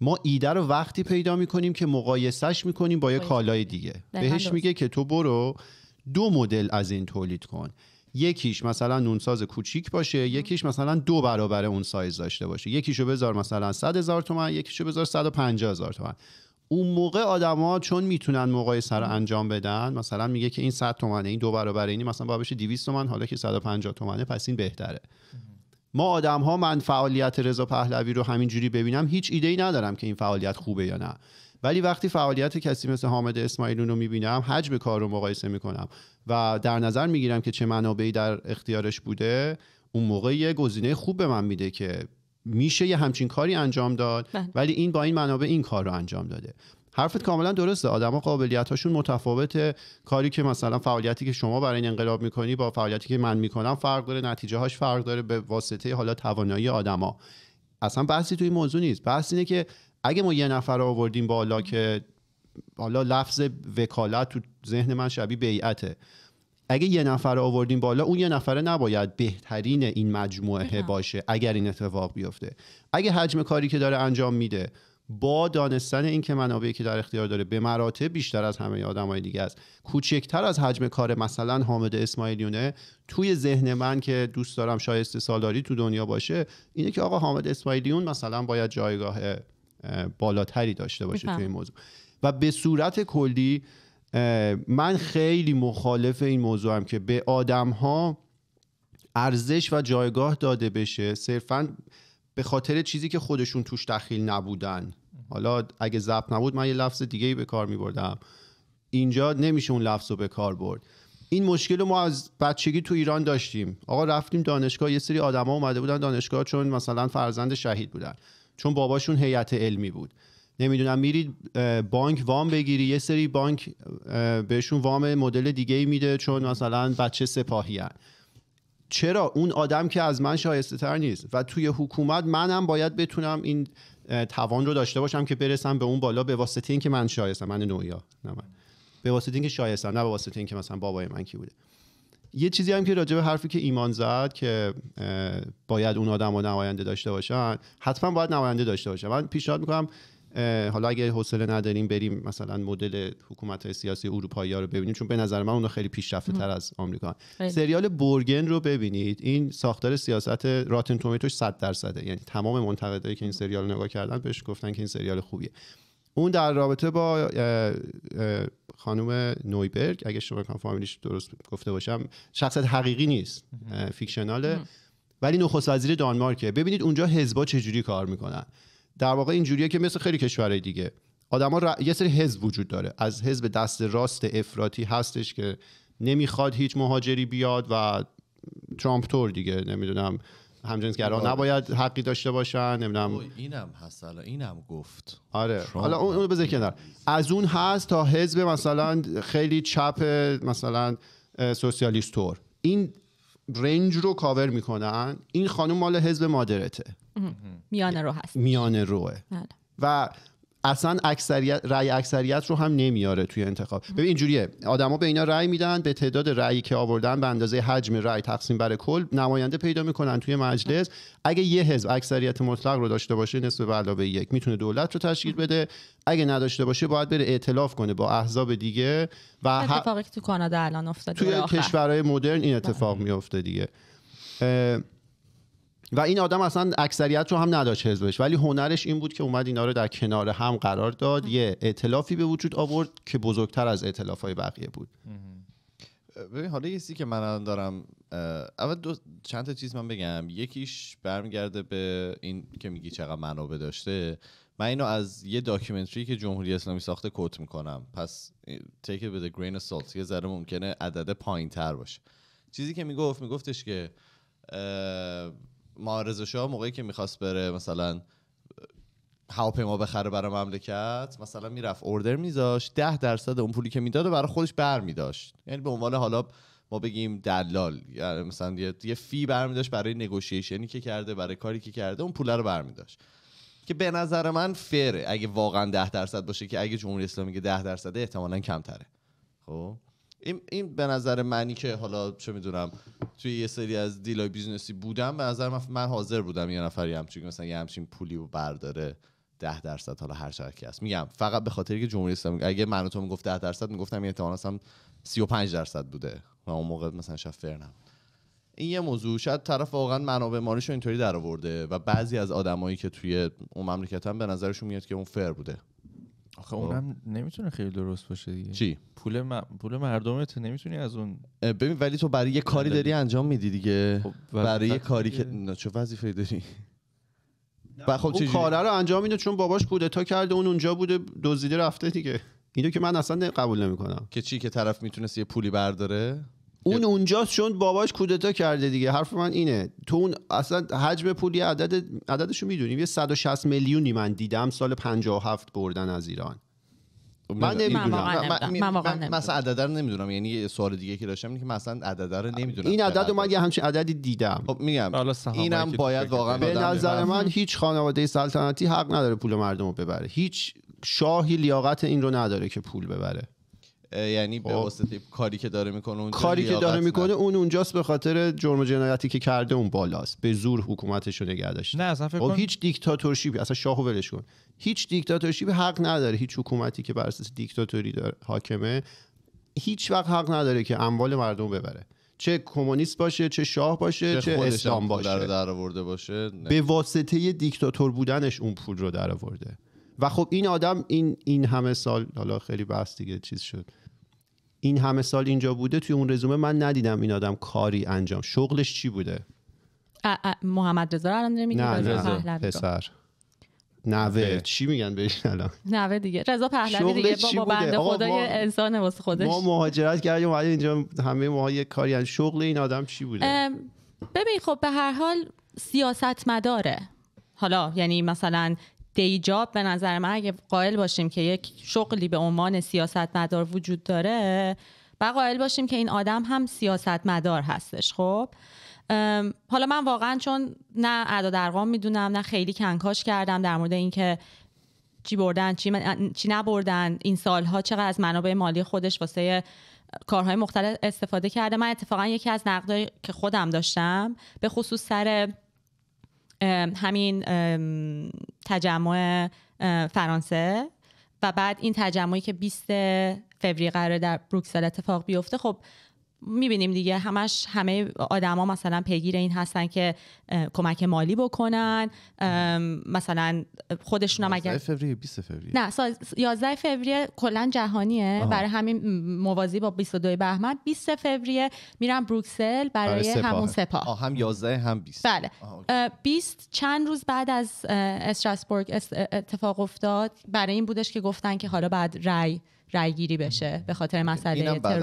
ما ایده رو وقتی پیدا میکنیم که مقایسهش میکنیم با یه کالای دیگه بهش میگه که تو برو دو مدل از این تولید کن یکیش مثلا نونساز کوچیک باشه یکیش مثلا دو برابر اون سایز داشته باشه یکیشو بذار مثلا 100 هزار تومن یکیشو بذار 150 هزار تومن اون موقع آدما چون میتونن مقایسه رو انجام بدن مثلا میگه که این 100 تومنه این دو برابر اینی مثلا با بشه 200 تومن حالا که 150 تومنه پس این بهتره ما آدم ها من فعالیت رضا پهلوی رو همینجوری ببینم هیچ ایده ای ندارم که این فعالیت خوبه یا نه ولی وقتی فعالیت کسی مثل حامد اسماعیلون رو میبینم حجم کار رو مقایسه میکنم و در نظر میگیرم که چه منابعی در اختیارش بوده اون موقع یه گزینه خوب به من میده که میشه یه همچین کاری انجام داد بله. ولی این با این منابع این کار رو انجام داده حرفت کاملا درسته آدما هاشون متفاوته کاری که مثلا فعالیتی که شما برای این انقلاب میکنی با فعالیتی که من میکنم فرق داره نتیجه هاش فرق داره به واسطه حالا توانایی آدما اصلا بحثی توی موضوع نیست بحث اینه که اگه ما یه نفر رو آوردیم بالا که حالا لفظ وکالت تو ذهن من شبیه بیعته اگه یه نفر آوردیم بالا اون یه نفره نباید بهترین این مجموعه باشه اگر این اتفاق بیفته اگه حجم کاری که داره انجام میده با دانستن اینکه منابعی که در اختیار داره به مراتب بیشتر از همه آدمای دیگه است کوچکتر از حجم کار مثلا حامد اسماعیلیونه توی ذهن من که دوست دارم شایسته سالاری تو دنیا باشه اینه که آقا حامد اسماعیلیون مثلا باید جایگاه بالاتری داشته باشه توی این موضوع و به صورت کلی من خیلی مخالف این موضوعم که به آدم ها ارزش و جایگاه داده بشه صرفا به خاطر چیزی که خودشون توش دخیل نبودن حالا اگه ضبط نبود من یه لفظ دیگه به کار می بردم اینجا نمیشه اون لفظ رو به کار برد این مشکل رو ما از بچگی تو ایران داشتیم آقا رفتیم دانشگاه یه سری آدما اومده بودن دانشگاه چون مثلا فرزند شهید بودن چون باباشون هیئت علمی بود نمیدونم میرید بانک وام بگیری یه سری بانک بهشون وام مدل دیگه میده چون مثلا بچه سپاهی هن. چرا اون آدم که از من شایسته تر نیست و توی حکومت منم باید بتونم این توان رو داشته باشم که برسم به اون بالا به واسطه اینکه من شایسته من نویا نه من به واسطه اینکه شایستم نه به واسطه اینکه مثلا بابای من کی بوده یه چیزی هم که راجع حرفی که ایمان زد که باید اون آدم و نماینده داشته باشن حتما باید نماینده داشته باشن من پیشنهاد میکنم حالا اگه حوصله نداریم بریم مثلا مدل حکومت های سیاسی اروپایی رو ببینیم چون به نظر من اونها خیلی پیشرفته از آمریکا سریال برگن رو ببینید این ساختار سیاست راتن تومیتوش 100 درصده یعنی تمام منتقدایی که این سریال نگاه کردن بهش گفتن که این سریال خوبیه اون در رابطه با خانم نویبرگ اگه شما کام فامیلیش درست گفته باشم شخصت حقیقی نیست فیکشناله ولی نخست وزیر دانمارکه ببینید اونجا حزبا چجوری کار میکنن در واقع اینجوریه که مثل خیلی کشورهای دیگه آدما را یه سری حزب وجود داره از حزب دست راست افراطی هستش که نمیخواد هیچ مهاجری بیاد و ترامپ تور دیگه نمیدونم همجنسگرا نباید حقی داشته باشن نمیدونم اینم هست اینم گفت آره حالا اون رو بذار کنار از اون هست تا حزب مثلا خیلی چپ مثلا سوسیالیست تور این رنج رو کاور میکنن این خانم مال حزب مادرته میانه رو هست میانه روه بله. و اصلا اکثریت رای اکثریت رو هم نمیاره توی انتخاب ببین اینجوریه آدما به اینا رای میدن به تعداد رأیی که آوردن به اندازه حجم رای تقسیم بر کل نماینده پیدا میکنن توی مجلس اگه یه حزب اکثریت مطلق رو داشته باشه نسبت به علاوه یک میتونه دولت رو تشکیل بده اگه نداشته باشه باید بره ائتلاف کنه با احزاب دیگه و اتفاقی که تو کانادا الان افتاده توی کشورهای مدرن این بله. اتفاق میفته دیگه و این آدم اصلا اکثریت رو هم نداشت حزبش ولی هنرش این بود که اومد اینا رو در کنار هم قرار داد یه ائتلافی به وجود آورد که بزرگتر از اطلاف های بقیه بود ببین حالا یه که من الان دارم اول دو چند تا چیز من بگم یکیش برمیگرده به این که میگی چقدر منابع داشته من اینو از یه داکیومنتری که جمهوری اسلامی ساخته کوت میکنم پس تیک grain گرین سالت یه ذره ممکنه عدد پایین تر باشه چیزی که میگفت میگفتش که معارض شاه موقعی که میخواست بره مثلا ما بخره برای مملکت مثلا میرفت اردر میذاشت ده درصد اون پولی که میداد و برای خودش بر میداشت یعنی به عنوان حالا ما بگیم دلال یعنی مثلا یه فی برمیداشت برای نگوشیشنی که کرده برای کاری که کرده اون پول رو برمیداشت که به نظر من فره اگه واقعا ده درصد باشه که اگه جمهوری اسلامی که ده درصده احتمالا کمتره خب این, این به نظر منی که حالا چه میدونم توی یه سری از دیلای بیزنسی بودم به نظر من, من حاضر بودم یه نفری همچین مثلا یه همچین پولی رو برداره ده درصد حالا هر شرکی هست میگم فقط به خاطر که جمهوری اسلامی اگه من تو میگفت ده درصد میگفتم این احتمال و پنج درصد بوده و اون موقع مثلا شفر این یه موضوع شاید طرف واقعا منابع مالیش اینطوری در و بعضی از آدمایی که توی اون مملکت هم به نظرشون میاد که اون فر بوده آخه اونم خب. نمیتونه خیلی درست باشه دیگه چی پول م... پول مردمت نمیتونی از اون ببین ولی تو برای یه کاری داری انجام میدی دیگه خب برای یه کاری که نه چه وظیفه داری و خب اون کار رو انجام میده چون باباش کودتا کرده اون اونجا بوده دزدیده رفته دیگه اینو که من اصلا قبول نمیکنم که چی که طرف میتونست یه پولی برداره اون اونجاست چون باباش کودتا کرده دیگه حرف من اینه تو اون اصلا حجم پولی عدد عددش رو میدونیم یه 160 میلیونی من دیدم سال 57 بردن از ایران خب، من نمیدونم مثلا عدد رو نمیدونم یعنی سوال دیگه که داشتم اینه که مثلا عدد رو نمیدونم این عدد رو من یه همچین عددی دیدم خب میگم اینم باید واقعا به نظر من هیچ خانواده سلطنتی حق نداره پول مردم رو ببره هیچ شاهی لیاقت این رو نداره که پول ببره یعنی به خب. واسطه کاری که داره میکنه اونجا کاری که داره میکنه اون اونجاست به خاطر جرم و جنایتی که کرده اون بالاست به زور حکومتش رو نگه نه اصلا فکر خب، کن... هیچ دیکتاتورشیپی اصلا شاهو ولش کن هیچ دیکتاتورشیپی حق نداره هیچ حکومتی که بر اساس دیکتاتوری حاکمه هیچ وقت حق نداره که اموال مردم ببره چه کمونیست باشه چه شاه باشه چه, اسلام باشه در, باشه به واسطه دیکتاتور بودنش اون پول رو در آورده و خب این آدم این این همه سال حالا خیلی بحث دیگه چیز شد این همه سال اینجا بوده توی اون رزومه من ندیدم این آدم کاری انجام شغلش چی بوده محمد رضا الان نمیگی نه رضا پسر نوه چی میگن بهش الان نوه دیگه رضا پهلوی دیگه بابا بنده خدای انسان واسه خودش ما مهاجرت کردیم اومدیم اینجا همه ما یه کاری از شغل این آدم چی بوده ببین خب به هر حال سیاست مداره حالا یعنی مثلا دیجاب به نظر من اگه قائل باشیم که یک شغلی به عنوان سیاست مدار وجود داره و قائل باشیم که این آدم هم سیاست مدار هستش خب حالا من واقعا چون نه اعداد ارقام میدونم نه خیلی کنکاش کردم در مورد اینکه چی بردن چی, من... چی نبردن این سالها چقدر از منابع مالی خودش واسه کارهای مختلف استفاده کرده من اتفاقا یکی از نقدایی که خودم داشتم به خصوص سر همین تجمع فرانسه و بعد این تجمعی که 20 فوریه قرار در بروکسل اتفاق بیفته خب میبینیم دیگه همش همه آدما مثلا پیگیر این هستن که کمک مالی بکنن مثلا خودشون هم اگر فوریه 20 فوریه نه 11 فوریه کلا جهانیه برای همین موازی با 22 بهمن 20 فوریه میرن بروکسل برای, برای همون سپاه آه هم 11 هم 20 بله 20 چند روز بعد از استراسبورگ اتفاق افتاد برای این بودش که گفتن که حالا بعد رای رایگیری بشه به خاطر مسئله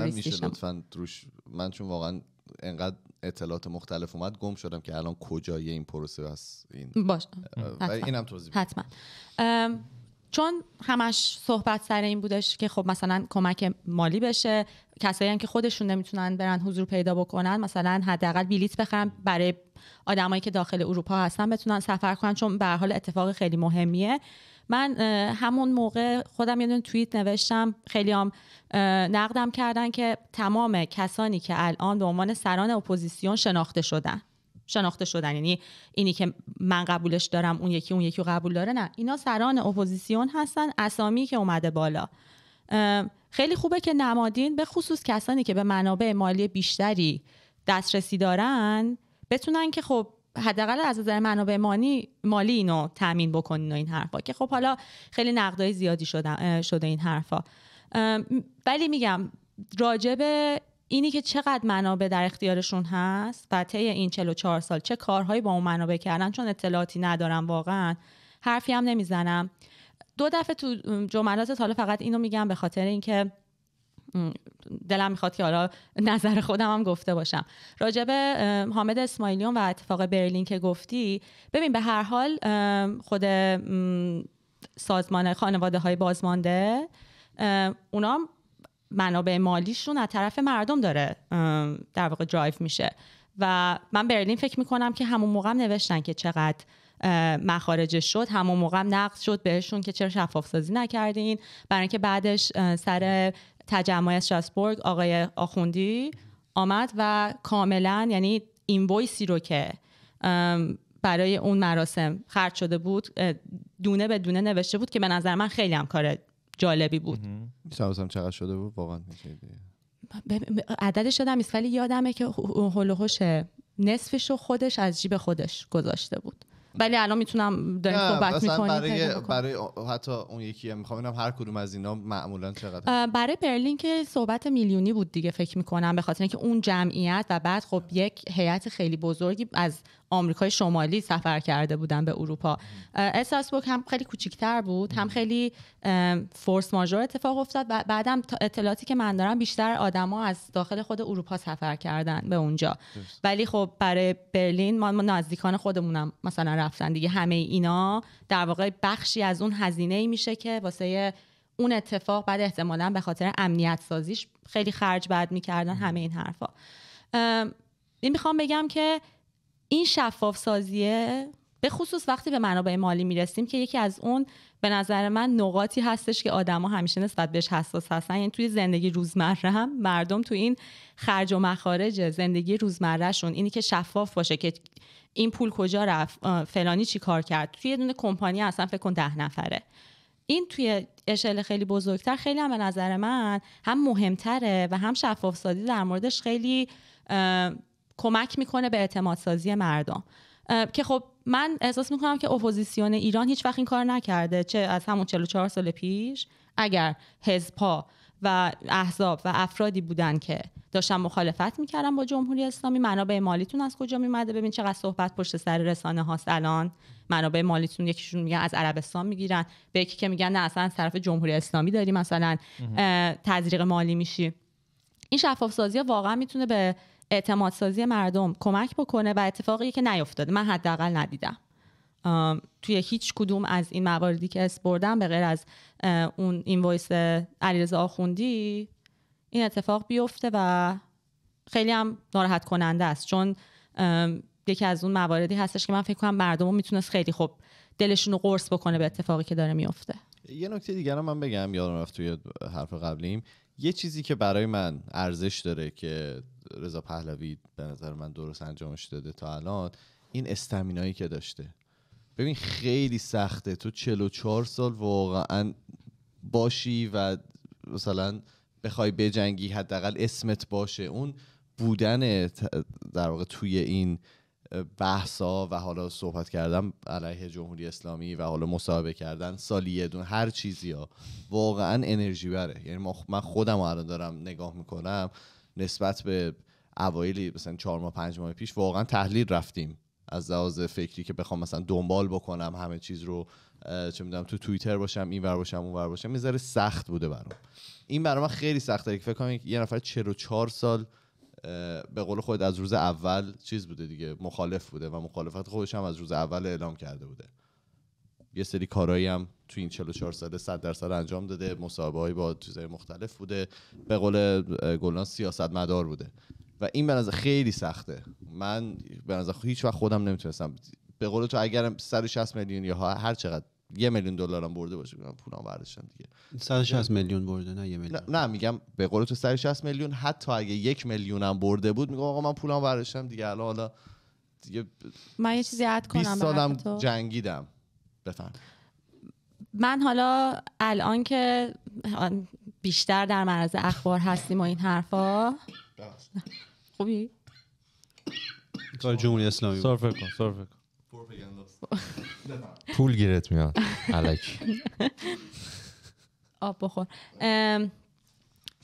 میشه لطفا روش من چون واقعا انقدر اطلاعات مختلف اومد گم شدم که الان کجای این پروسه هست این باش اینم توضیح حتما چون همش صحبت سر این بودش که خب مثلا کمک مالی بشه کسایی هم که خودشون نمیتونن برن حضور پیدا بکنن مثلا حداقل بلیت بخرن برای آدمایی که داخل اروپا هستن بتونن سفر کنن چون به حال اتفاق خیلی مهمیه من همون موقع خودم یه دون توییت نوشتم خیلی هم نقدم کردن که تمام کسانی که الان به عنوان سران اپوزیسیون شناخته شدن شناخته شدن یعنی اینی که من قبولش دارم اون یکی اون یکی رو قبول داره نه اینا سران اپوزیسیون هستن اسامی که اومده بالا خیلی خوبه که نمادین به خصوص کسانی که به منابع مالی بیشتری دسترسی دارن بتونن که خب حداقل از نظر منابع مالی مالی اینو تامین بکنین و این حرفا که خب حالا خیلی نقدای زیادی شده, این حرفا ولی میگم راجب اینی که چقدر منابع در اختیارشون هست و طی این 44 سال چه کارهایی با اون منابع کردن چون اطلاعاتی ندارم واقعا حرفی هم نمیزنم دو دفعه تو جملات حالا فقط اینو میگم به خاطر اینکه دلم میخواد که حالا نظر خودم هم گفته باشم راجب حامد اسماعیلیون و اتفاق برلین که گفتی ببین به هر حال خود سازمان خانواده های بازمانده اونا منابع مالیشون از طرف مردم داره در واقع جایف میشه و من برلین فکر میکنم که همون موقع نوشتن که چقدر مخارجش شد همون موقع نقد شد بهشون که چرا شفاف سازی نکردین برای اینکه بعدش سر تجمع شاسبورگ آقای آخوندی آمد و کاملا یعنی این ویسی رو که برای اون مراسم خرج شده بود دونه به دونه نوشته بود که به نظر من خیلی هم کار جالبی بود میسوزم چقدر شده بود واقعا عددش شدم ولی یادمه که هلوهوش نصفش رو خودش از جیب خودش گذاشته بود ولی الان میتونم داریم صحبت میکنیم برای, برای حتی اون یکی میخوام اینم هر کدوم از اینا معمولا چقدر برای برلین که صحبت میلیونی بود دیگه فکر میکنم به خاطر اینکه اون جمعیت و بعد خب یک هیئت خیلی بزرگی از آمریکای شمالی سفر کرده بودن به اروپا اساسبورگ هم خیلی کوچیکتر بود هم خیلی فورس ماژور اتفاق افتاد و بعدم اطلاعاتی که من دارم بیشتر آدما از داخل خود اروپا سفر کردن به اونجا ولی خب برای برلین ما نزدیکان خودمونم مثلا رفتن دیگه همه اینا در واقع بخشی از اون هزینه ای میشه که واسه اون اتفاق بعد احتمالا به خاطر امنیت سازیش خیلی خرج بعد میکردن همه این حرفا این میخوام بگم که این شفاف سازیه به خصوص وقتی به منابع مالی میرسیم که یکی از اون به نظر من نقاطی هستش که آدما همیشه نسبت بهش حساس هستن یعنی توی زندگی روزمره هم مردم توی این خرج و مخارج زندگی روزمرهشون اینی که شفاف باشه که این پول کجا رفت فلانی چی کار کرد توی یه دونه کمپانی اصلا فکر کن ده نفره این توی اشل خیلی بزرگتر خیلی هم به نظر من هم مهمتره و هم شفاف سازی در موردش خیلی کمک میکنه به اعتماد سازی مردم که خب من احساس میکنم که اپوزیسیون ایران هیچ وقت این کار نکرده چه از همون 44 سال پیش اگر حزبا و احزاب و افرادی بودن که داشتن مخالفت میکردن با جمهوری اسلامی منابع مالیتون از کجا میمده ببین چقدر صحبت پشت سر رسانه هاست الان منابع مالیتون یکیشون میگن از عربستان میگیرن به یکی که میگن نه اصلا از طرف جمهوری اسلامی داری مثلا تزریق مالی میشی این شفاف سازی واقعا میتونه به اعتماد سازی مردم کمک بکنه و اتفاقی که نیفتاده من حداقل ندیدم توی هیچ کدوم از این مواردی که بردم به غیر از اون اینوایس علیرضا خوندی این اتفاق بیفته و خیلی هم ناراحت کننده است چون یکی از اون مواردی هستش که من فکر کنم مردم میتونست خیلی خوب دلشون رو قرص بکنه به اتفاقی که داره میفته یه نکته دیگر من بگم یادم رفت توی حرف قبلیم یه چیزی که برای من ارزش داره که رضا پهلوی به نظر من درست انجامش داده تا الان این استمینایی که داشته ببین خیلی سخته تو 44 سال واقعا باشی و مثلا بخوای بجنگی حداقل اسمت باشه اون بودن در واقع توی این بحثا و حالا صحبت کردن علیه جمهوری اسلامی و حالا مصاحبه کردن سالیه دون هر چیزی ها واقعا انرژی بره یعنی من خودم الان دارم نگاه میکنم نسبت به اوایلی مثلا چهار ماه پنج ماه پیش واقعا تحلیل رفتیم از لحاظ فکری که بخوام مثلا دنبال بکنم همه چیز رو چه میدونم تو توییتر باشم این اینور باشم اون اونور باشم یه سخت بوده برام این من خیلی سخته که فکر کنم یه نفر 44 سال به قول خود از روز اول چیز بوده دیگه مخالف بوده و مخالفت خودش هم از روز اول اعلام کرده بوده یه سری کارایی هم تو این 44 ساله 100 درصد انجام داده مصاحبه با چیزهای مختلف بوده به قول گلنا سیاست مدار بوده و این به نظر خیلی سخته من به نظر هیچ وقت خودم نمیتونستم به قول تو اگر 160 میلیون یا هر چقدر یه میلیون دلارم برده باشه میگم پولام برداشتم دیگه 160 میلیون برده نه یه میلیون نه, نه میگم به قول تو 160 میلیون حتی اگه یک هم برده بود میگم آقا من پولام برداشتم دیگه حالا حالا دیگه من یه چیزی عد کنم سالم جنگیدم بفهم من حالا الان که بیشتر در معرض اخبار هستیم و این حرفا خوبی؟ کار جمهوری اسلامی کن کن [laughs] پول گیرت میاد علک [laughs] آب بخور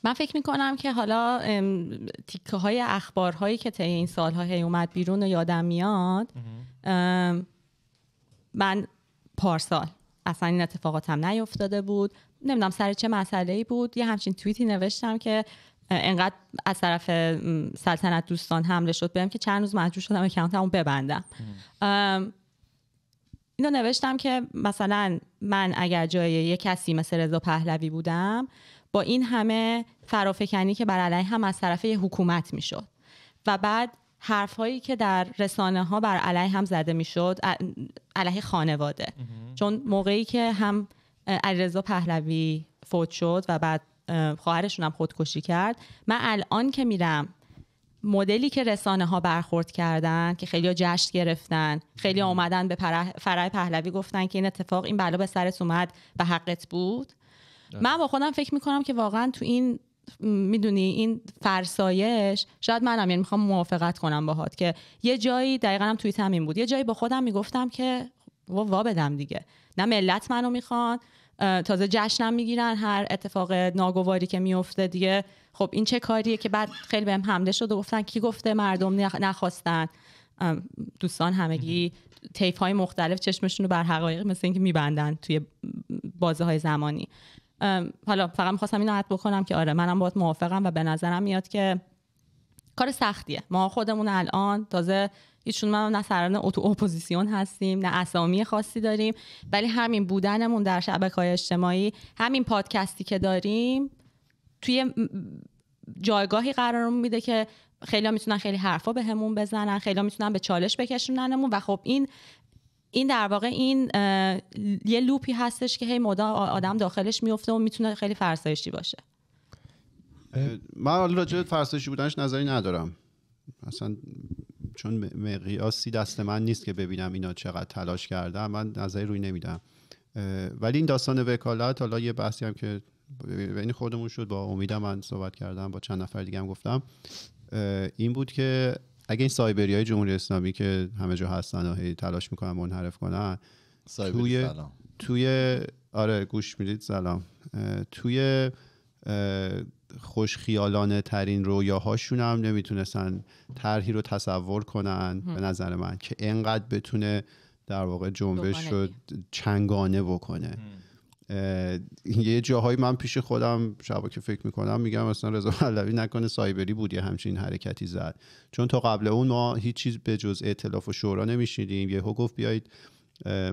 من فکر میکنم که حالا تیکه های اخبارهایی که طی این سالها هی اومد بیرون و یادم میاد من پارسال اصلا این اتفاقات هم نیفتاده بود نمیدونم سر چه مسئله ای بود یه همچین توییتی نوشتم که انقدر از طرف سلطنت دوستان حمله شد بهم که چند روز مجبور شدم اکانتمو ببندم اینو نوشتم که مثلا من اگر جای یه کسی مثل رضا پهلوی بودم با این همه فرافکنی که بر علیه هم از طرف یه حکومت میشد و بعد حرف هایی که در رسانه ها بر علیه هم زده میشد علیه خانواده چون موقعی که هم علیرضا پهلوی فوت شد و بعد خواهرشون هم خودکشی کرد من الان که میرم مدلی که رسانه ها برخورد کردن که خیلی جشن گرفتن خیلی ها اومدن به فرای پهلوی گفتن که این اتفاق این بلا به سرت اومد و حقت بود من با خودم فکر میکنم که واقعا تو این میدونی این فرسایش شاید منم یعنی میخوام موافقت کنم باهات که یه جایی دقیقا هم توی تمین بود یه جایی با خودم میگفتم که وا, بدم دیگه نه ملت منو میخوان تازه جشنم میگیرن هر اتفاق ناگواری که میفته دیگه خب این چه کاریه که بعد خیلی بهم حمله شد و گفتن کی گفته مردم نخواستن دوستان همگی تیف های مختلف چشمشون رو بر حقایق مثل اینکه میبندن توی بازه های زمانی حالا فقط میخواستم این حد بکنم که آره منم باید موافقم و به نظرم میاد که کار سختیه ما خودمون الان تازه هیچون من نه سران اتو اپوزیسیون هستیم نه اسامی خاصی داریم ولی همین بودنمون در شبکه های اجتماعی همین پادکستی که داریم توی جایگاهی قرارمون میده که خیلی میتونن خیلی حرفا بهمون همون بزنن خیلی میتونن به چالش بکشوننمون و خب این این در واقع این یه لوپی هستش که هی مدام آدم داخلش میفته و میتونه خیلی فرسایشی باشه من راجع فرسایشی بودنش نظری ندارم اصلا چون مقیاسی دست من نیست که ببینم اینا چقدر تلاش کرده، من نظری روی نمیدم ولی این داستان وکالت حالا یه بحثی هم که بین خودمون شد با امیدم من صحبت کردم با چند نفر دیگه هم گفتم این بود که اگه این سایبری های جمهوری اسلامی که همه جا هستن و تلاش میکنن منحرف کنن توی سلام. توی آره گوش میدید سلام توی خوشخیالانه ترین رویاهاشون هم نمیتونستن طرحی رو تصور کنن به نظر من که انقدر بتونه در واقع جنبش رو چنگانه بکنه یه جاهایی من پیش خودم شبا که فکر میکنم میگم مثلا رضا پهلوی نکنه سایبری بود یه همچین حرکتی زد چون تا قبل اون ما هیچ چیز به جز ائتلاف و شورا یه یهو گفت بیایید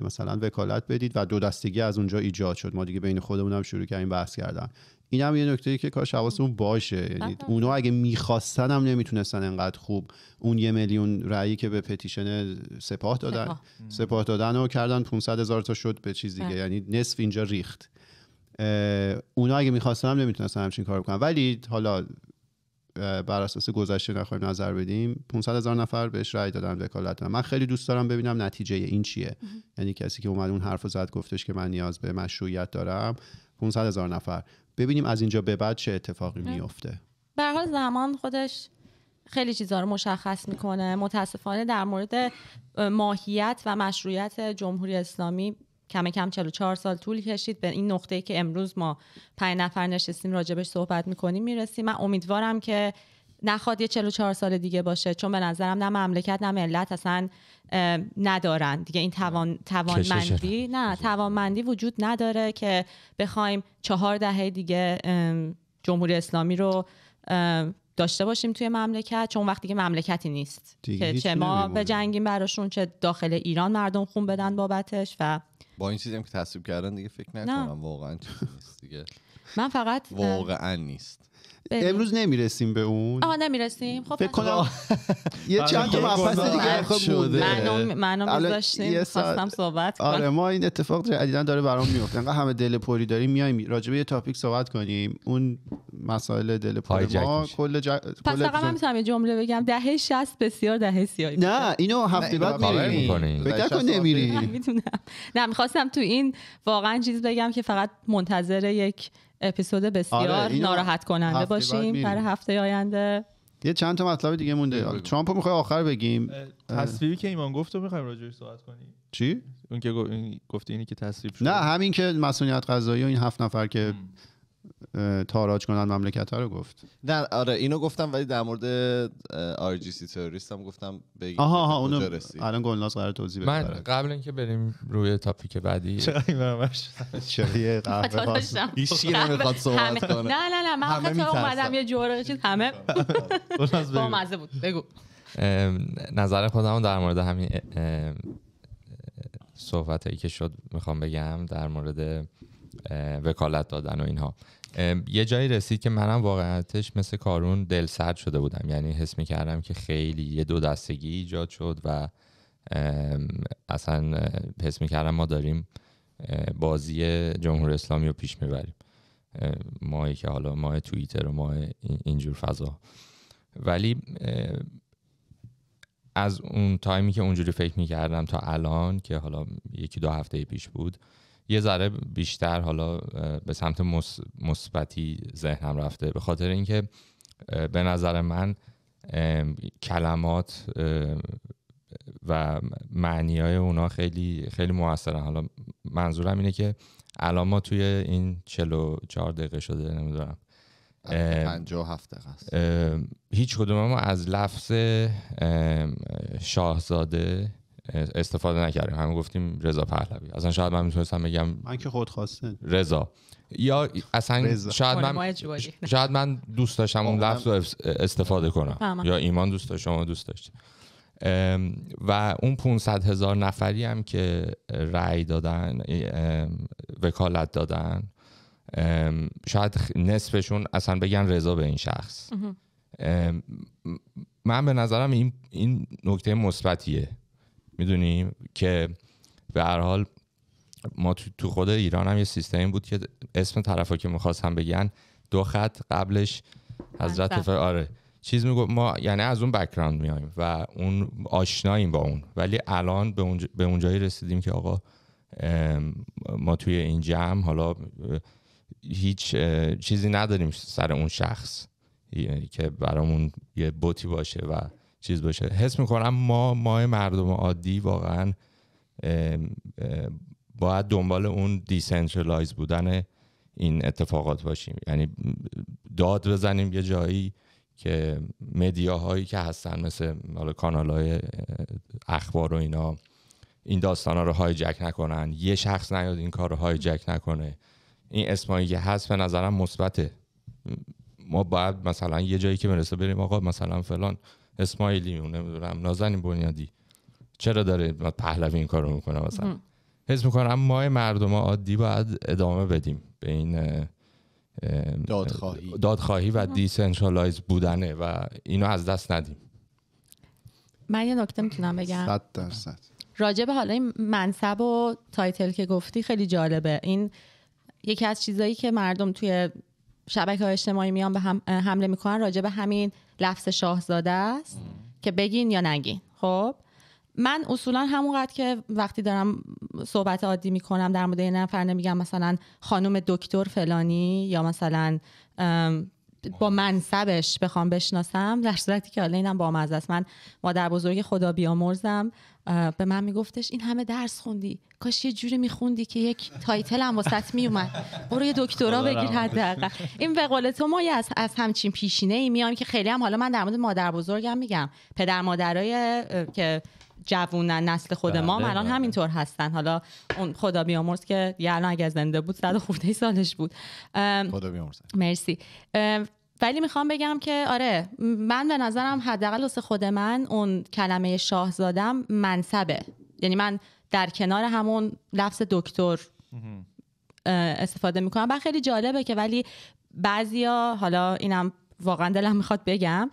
مثلا وکالت بدید و دو دستگی از اونجا ایجاد شد ما دیگه بین خودمون هم شروع کردیم بحث کردن این هم یه نکته که کاش حواسمون باشه یعنی اونا اگه میخواستن هم نمیتونستن انقدر خوب اون یه میلیون رأیی که به پتیشن سپاه دادن سپاه, دادن و کردن 500 هزار تا شد به چیز دیگه یعنی نصف اینجا ریخت اونا اگه میخواستن هم نمیتونستن همچین کار بکنن ولی حالا بر اساس گذشته نخواهیم نظر بدیم 500 هزار نفر بهش رأی دادن وکالت من خیلی دوست دارم ببینم نتیجه این چیه یعنی کسی که اومد اون حرف زد گفتش که من نیاز به مشروعیت دارم 500 هزار نفر ببینیم از اینجا به بعد چه اتفاقی میفته به حال زمان خودش خیلی چیزها رو مشخص میکنه متاسفانه در مورد ماهیت و مشروعیت جمهوری اسلامی کم کم 44 سال طول کشید به این نقطه ای که امروز ما پنج نفر نشستیم راجبش صحبت میکنیم میرسیم من امیدوارم که نخواد یه 44 سال دیگه باشه چون به نظرم نه مملکت نه ملت اصلا ندارن دیگه این توان توانمندی نه توانمندی وجود نداره که بخوایم چهار دهه دیگه جمهوری اسلامی رو داشته باشیم توی مملکت چون وقتی که مملکتی نیست که چه ما به جنگیم براشون چه داخل ایران مردم خون بدن بابتش و با این چیزی که تصویب کردن دیگه فکر نکنم واقعا نیست دیگه من فقط واقعا نیست بریم. امروز نمیرسیم به اون آها نمیرسیم خب فکر کنم [laughs] یه چند تا بله، مفصل بله. دیگه خب شده منو میذاشتیم خواستم صحبت کنم آره ما این اتفاق جدیدا داره برام میفته انقدر همه دل پوری داریم میایم راجع به یه تاپیک صحبت کنیم اون مسائل دل پوری ما کل پس فقط من میتونم یه جمله بگم دهه 60 بسیار دهه سیاهی نه اینو هفته بعد میریم فکر کن نمیریم میتونم نه میخواستم تو این واقعا چیز بگم که فقط منتظر یک اپیزود بسیار آره، ناراحت کننده باشیم برای هفته آینده یه چند تا مطلب دیگه مونده ترامپو میخوای آخر بگیم تصویری که ایمان گفت رو میخوایم راجعش صحبت کنیم چی اون که گفتی اینی که تصویب شد نه همین که مسئولیت قضایی و این هفت نفر که تاراج کنن مملکت رو گفت نه آره اینو گفتم ولی در مورد آر جی سی تروریست هم گفتم بگید آها آها اونو الان گلناز قرار توضیح بده من آره. قبل اینکه بریم روی تاپیک بعدی چه [laughs] [laughs] قهوه خواستم ایشی نمیخواد صحبت کنه نه نه نه من حتی اومدم یه جوره چیز همه [laughs] با مزه بود بگو نظر خودم در مورد همین صحبت هایی که شد میخوام بگم در مورد وکالت دادن و اینها یه جایی رسید که منم واقعیتش مثل کارون دل شده بودم یعنی حس کردم که خیلی یه دو دستگی ایجاد شد و اصلا حس میکردم ما داریم بازی جمهور اسلامی رو پیش میبریم مایی که حالا ماه توییتر و ماه اینجور فضا ولی از اون تایمی که اونجوری فکر میکردم تا الان که حالا یکی دو هفته پیش بود یه ذره بیشتر حالا به سمت مثبتی ذهنم رفته به خاطر اینکه به نظر من کلمات و معنی های اونا خیلی خیلی موثرن حالا منظورم اینه که الان ما توی این چهار دقیقه شده نمیدونم 57 آره، دقیقه هیچ کدوم ما از لفظ شاهزاده استفاده نکردیم همه گفتیم رضا پهلوی اصلا شاید من میتونستم بگم من که خود خواسته رضا یا اصلا شاید خب، من شاید من دوست داشتم اون خب، لفظ رو استفاده کنم یا ایمان دوست داشت شما دوست داشت و اون 500 هزار نفری هم که رأی دادن وکالت دادن شاید نصفشون اصلا بگن رضا به این شخص من به نظرم این, این نکته مثبتیه میدونی که به هر حال ما تو خود ایران هم یه سیستمی بود که اسم طرفا که میخواستم بگن دو خط قبلش حضرت فر... آره چیز میگو ما یعنی از اون بکراند میایم و اون آشناییم با اون ولی الان به, اونج... به اونجایی رسیدیم که آقا ما توی این جمع حالا هیچ چیزی نداریم سر اون شخص یعنی که برامون یه بوتی باشه و چیز باشه حس میکنم ما ما مردم عادی واقعا باید دنبال اون دیسنترلایز بودن این اتفاقات باشیم یعنی داد بزنیم یه جایی که مدیاهایی که هستن مثل حالا کانال های اخبار و اینا این داستان ها رو هایجک نکنن یه شخص نیاد این کار رو هایجک نکنه این اسمایی که هست به نظرم مثبته ما باید مثلا یه جایی که برسه بریم آقا مثلا فلان اسماعیلی اون نمیدونم نازنین بنیادی چرا داره پهلوی این کارو میکنه مثلا حس میکنم ما مردم عادی باید ادامه بدیم به این دادخواهی دادخواهی و دیسنترالایز بودنه و اینو از دست ندیم من یه نکته میتونم بگم 100 درصد راجع به حالا این منصب و تایتل که گفتی خیلی جالبه این یکی از چیزایی که مردم توی شبکه های اجتماعی میان به هم حمله میکنن راجع همین لفظ شاهزاده است که بگین یا نگین خب من اصولا همونقدر که وقتی دارم صحبت عادی میکنم در مورد یه نفر نمیگم مثلا خانم دکتر فلانی یا مثلا با منصبش بخوام بشناسم در صورتی که حالا اینم با مزه است من مادر بزرگ خدا بیامرزم به من میگفتش این همه درس خوندی کاش یه جوری میخوندی که یک تایتل هم واسط میومد برو یه دکترا بگیر حداقل این به قول تو ما از از همچین پیشینه ای میام که خیلی هم حالا من در مورد مادر بزرگم میگم پدر مادرای که جوونن نسل خود بله، ما الان بله. همینطور هستن حالا اون خدا بیامرز که یه الان اگه زنده بود صد خورده سالش بود خدا بیامرز مرسی ولی میخوام بگم که آره من به نظرم حداقل واسه خود من اون کلمه شاهزادم منصبه یعنی من در کنار همون لفظ دکتر استفاده میکنم و خیلی جالبه که ولی بعضیا حالا اینم واقعا دلم میخواد بگم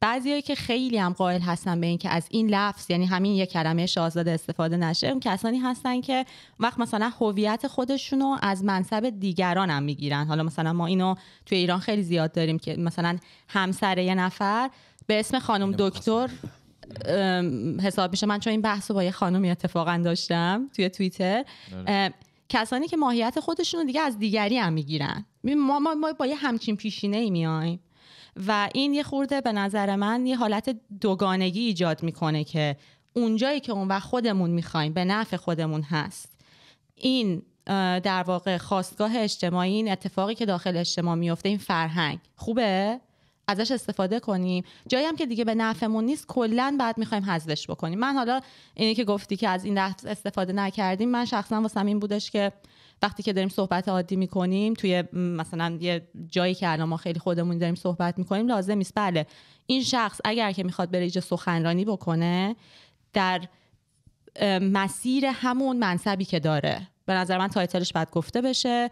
بعضیایی که خیلی هم قائل هستن به اینکه از این لفظ یعنی همین یک کلمه شاهزاده استفاده نشه اون کسانی هستن که وقت مثلا هویت خودشون رو از منصب دیگران هم میگیرن حالا مثلا ما اینو توی ایران خیلی زیاد داریم که مثلا همسر یه نفر به اسم خانم دکتر حساب میشه من چون این بحث رو با یه خانمی اتفاقا داشتم توی توییتر آره. کسانی که ماهیت خودشون رو دیگه از دیگری هم میگیرن ما, ما, ما با یه همچین پیشینه ای و این یه خورده به نظر من یه حالت دوگانگی ایجاد میکنه که اونجایی که اون و خودمون میخوایم به نفع خودمون هست این در واقع خواستگاه اجتماعی این اتفاقی که داخل اجتماع میفته این فرهنگ خوبه ازش استفاده کنیم جایی هم که دیگه به نفعمون نیست کلا بعد میخوایم حذفش بکنیم من حالا اینی که گفتی که از این دست استفاده نکردیم من شخصا واسم این بودش که وقتی که داریم صحبت عادی میکنیم توی مثلا یه جایی که الان ما خیلی خودمون داریم صحبت میکنیم لازم نیست بله این شخص اگر که میخواد بره یه سخنرانی بکنه در مسیر همون منصبی که داره به نظر من تایتلش باید گفته بشه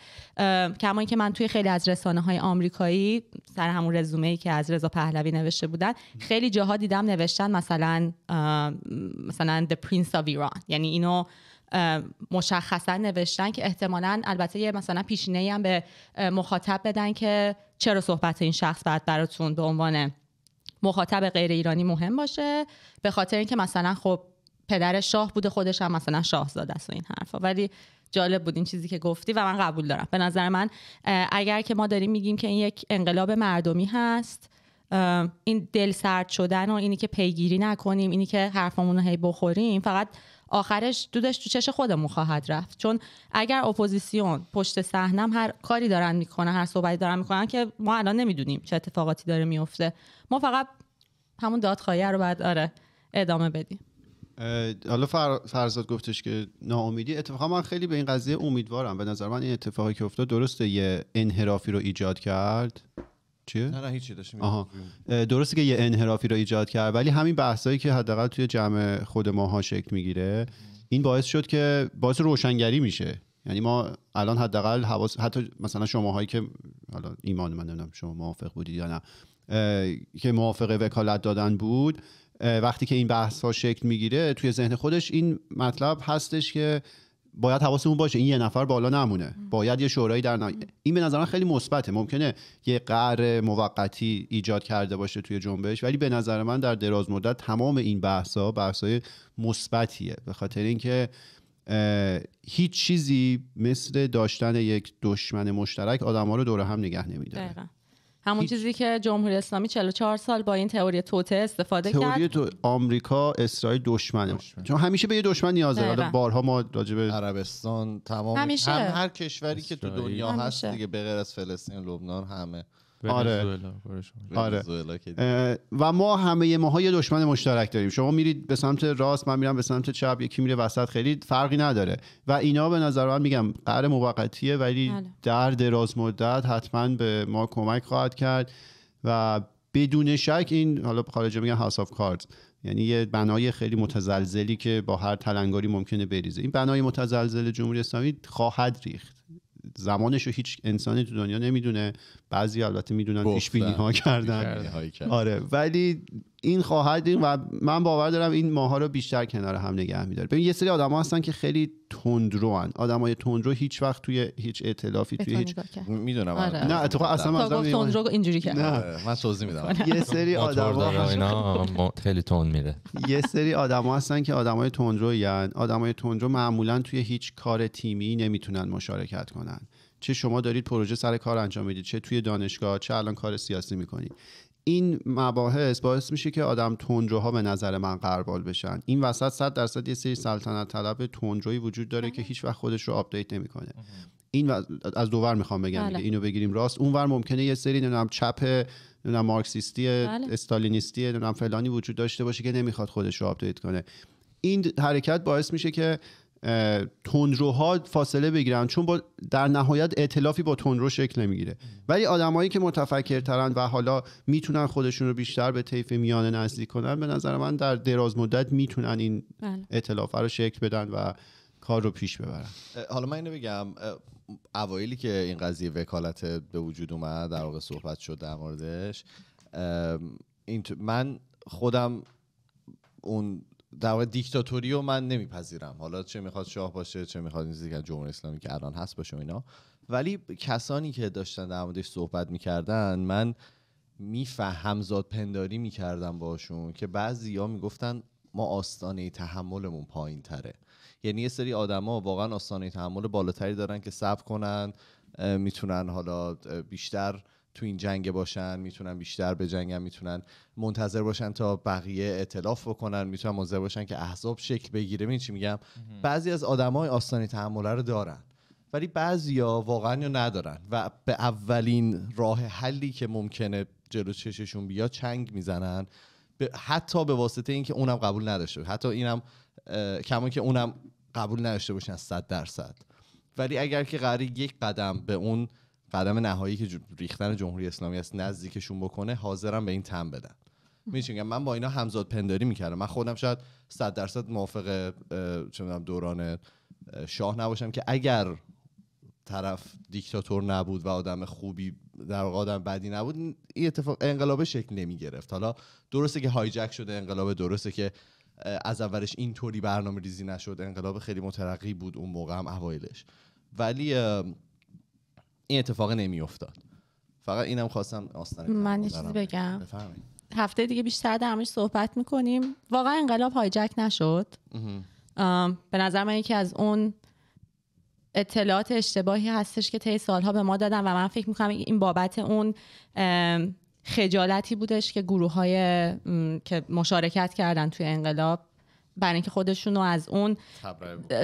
کما اینکه من توی خیلی از رسانه های آمریکایی سر همون رزومه ای که از رضا پهلوی نوشته بودن خیلی جاها دیدم نوشتن مثلا مثلا the prince of Iran یعنی اینو مشخصا نوشتن که احتمالا البته یه مثلا پیشینه هم به مخاطب بدن که چرا صحبت این شخص بعد براتون به عنوان مخاطب غیر ایرانی مهم باشه به خاطر اینکه مثلا خب پدر شاه بوده خودش هم مثلا شاهزاده است و این حرفا ولی جالب بود این چیزی که گفتی و من قبول دارم به نظر من اگر که ما داریم میگیم که این یک انقلاب مردمی هست این دل سرد شدن و اینی که پیگیری نکنیم اینی که حرفمون رو هی بخوریم فقط آخرش دودش تو چش خودمون خواهد رفت چون اگر اپوزیسیون پشت صحنم هر کاری دارن میکنه هر صحبتی دارن میکنن که ما الان نمیدونیم چه اتفاقاتی داره میفته ما فقط همون دادخواهی رو بعد آره ادامه بدیم حالا فرزاد گفتش که ناامیدی اتفاقا من خیلی به این قضیه امیدوارم به نظر من این اتفاقی که افتاد درسته یه انحرافی رو ایجاد کرد چیه؟ نه نه هیچی داشتیم درسته که یه انحرافی رو ایجاد کرد ولی همین بحثایی که حداقل توی جمع خود ماها شکل میگیره این باعث شد که باعث روشنگری میشه یعنی ما الان حداقل حواس حتی مثلا شماهایی که حالا ایمان من نمیدونم شما موافق بودید یا نه که موافق وکالت دادن بود وقتی که این بحث ها شکل میگیره توی ذهن خودش این مطلب هستش که باید حواسمون باشه این یه نفر بالا نمونه باید یه شورایی در این به من خیلی مثبته ممکنه یه قهر موقتی ایجاد کرده باشه توی جنبش ولی به نظر من در دراز مدت تمام این بحث‌ها بحثای مثبتیه به خاطر اینکه هیچ چیزی مثل داشتن یک دشمن مشترک آدم‌ها رو دور هم نگه نمیداره همون چیزی که جمهوری اسلامی 44 سال با این تئوری توته استفاده کرد تئوری تو آمریکا اسرائیل دشمنه دشمن. چون همیشه به یه دشمن نیازه داره بارها ما راجع عربستان تمام هم هر کشوری که تو دنیا هست دیگه به غیر از فلسطین لبنان همه آره آره و ما همه ماها یه دشمن مشترک داریم شما میرید به سمت راست من میرم به سمت چپ یکی میره وسط خیلی فرقی نداره و اینا به نظر من میگم قرار موقتیه ولی بله. در دراز مدت حتما به ما کمک خواهد کرد و بدون شک این حالا خارجه میگن هاوس آف کارت یعنی یه بنای خیلی متزلزلی که با هر تلنگاری ممکنه بریزه این بنای متزلزل جمهوری اسلامی خواهد ریخت زمانش رو هیچ انسانی تو دنیا نمیدونه بعضی البته میدونن پیش بینی ها کردن آره ولی این خواهد و من باور دارم این ماها رو بیشتر کنار هم نگه میداره ببین یه سری ها هستن که خیلی تندروان های تندرو هیچ وقت توی هیچ ائتلافی توی هیچ میدونم آره. نه اصلا تندرو اینجوری کرد نه آره، من سوزی میدم [laughs] یه سری ها خیلی تند میره [laughs] یه سری آدم هستن که های تندرو ان های تندرو معمولا توی هیچ کار تیمی نمیتونن مشارکت کنن چه شما دارید پروژه سر کار انجام میدید چه توی دانشگاه چه الان کار سیاسی میکنید این مباحث باعث میشه که آدم تندروها به نظر من قربال بشن این وسط صد درصد یه سری سلطنت طلب تندروی وجود داره که بله. هیچ وقت خودش رو آپدیت نمیکنه این از دوور میخوام بگم بله. اینو بگیریم راست اونور ممکنه یه سری نمیدونم چپ نمیدونم مارکسیستی بله. استالینیستی نمیدونم فلانی وجود داشته باشه که نمیخواد خودش رو آپدیت کنه این حرکت باعث میشه که تندروها فاصله بگیرن چون با در نهایت اعتلافی با تندرو شکل نمیگیره ولی آدمایی که متفکرترن و حالا میتونن خودشون رو بیشتر به طیف میانه نزدیک کنن به نظر من در دراز مدت میتونن این بله. اعتلاف رو شکل بدن و کار رو پیش ببرن حالا من اینو بگم اوایلی که این قضیه وکالت به وجود اومد در واقع صحبت شد در موردش من خودم اون در دیکتاتوری رو من نمیپذیرم حالا چه میخواد شاه باشه چه میخواد این که جمهوری اسلامی که الان هست باشه اینا ولی کسانی که داشتن در موردش صحبت میکردن من میفهمزاد پنداری میکردم باشون که بعضی ها میگفتن ما آستانه تحملمون پایین تره یعنی یه سری آدما واقعا آستانه تحمل بالاتری دارن که صبر کنن میتونن حالا بیشتر تو این جنگ باشن میتونن بیشتر به جنگ میتونن منتظر باشن تا بقیه اطلاف بکنن میتونن منتظر باشن که احزاب شکل بگیره ببین چی میگم بعضی از آدمای آستانی تحمله رو دارن ولی بعضیا واقعا یا ندارن و به اولین راه حلی که ممکنه جلو چششون بیا چنگ میزنن حتی به واسطه اینکه اونم قبول نداشته حتی اینم کمون که اونم قبول نداشته باشن 100 درصد ولی اگر که قراری یک قدم به اون قدم نهایی که ریختن جمهوری اسلامی است نزدیکشون بکنه حاضرم به این تم بدن میشین من با اینا همزاد پنداری میکردم من خودم شاید 100 درصد موافق دوران شاه نباشم که اگر طرف دیکتاتور نبود و آدم خوبی در آدم بدی نبود این اتفاق انقلاب شکل نمی گرفت حالا درسته که هایجک شده انقلاب درسته که از اولش اینطوری برنامه ریزی نشد انقلاب خیلی مترقی بود اون موقع هم اوایلش ولی این اتفاق نمیافتاد فقط اینم خواستم آستانه من یه بگم هفته دیگه بیشتر در صحبت میکنیم واقعا انقلاب هایجک نشد به نظر من یکی از اون اطلاعات اشتباهی هستش که طی سالها به ما دادن و من فکر میکنم این بابت اون خجالتی بودش که گروه های که مشارکت کردن توی انقلاب برای اینکه خودشون رو از اون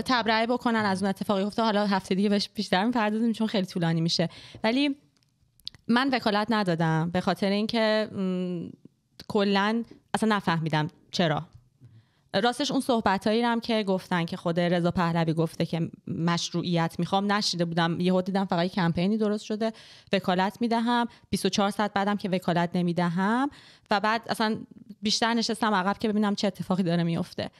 تبرئه بکنن از اون اتفاقی گفته حالا هفته دیگه بهش بیشتر میپردازیم چون خیلی طولانی میشه ولی من وکالت ندادم به خاطر اینکه م... کلا اصلا نفهمیدم چرا راستش اون صحبت هایی هم که گفتن که خود رضا پهلوی گفته که مشروعیت میخوام نشیده بودم یهو دیدم فقط کمپینی درست شده وکالت میدهم 24 ساعت بعدم که وکالت نمیدهم و بعد اصلا بیشتر نشستم عقب که ببینم چه اتفاقی داره میفته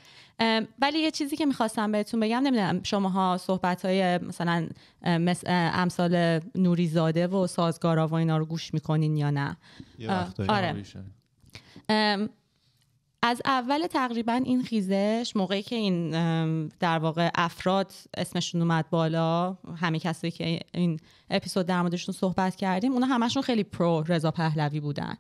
ولی یه چیزی که میخواستم بهتون بگم نمیدونم شماها صحبت های مثلا مثل امثال نوریزاده و سازگارا و اینا رو گوش میکنین یا نه از اول تقریبا این خیزش موقعی که این در واقع افراد اسمشون اومد بالا همه کسی که این اپیزود در موردشون صحبت کردیم اونا همشون خیلی پرو رضا پهلوی بودن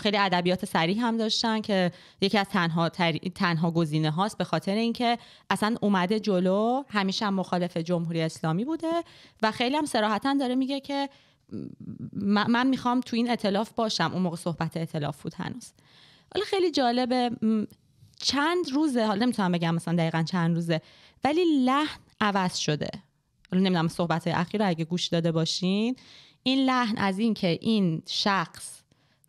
خیلی ادبیات سریع هم داشتن که یکی از تنها, تنها گزینه هاست به خاطر اینکه اصلا اومده جلو همیشه هم مخالف جمهوری اسلامی بوده و خیلی هم سراحتا داره میگه که من میخوام تو این اطلاف باشم اون موقع صحبت اطلاف بود هنوز حالا خیلی جالبه چند روزه حالا نمیتونم بگم مثلا دقیقا چند روزه ولی لحن عوض شده حالا نمیدونم صحبت اخیر اگه گوش داده باشین این لحن از اینکه این شخص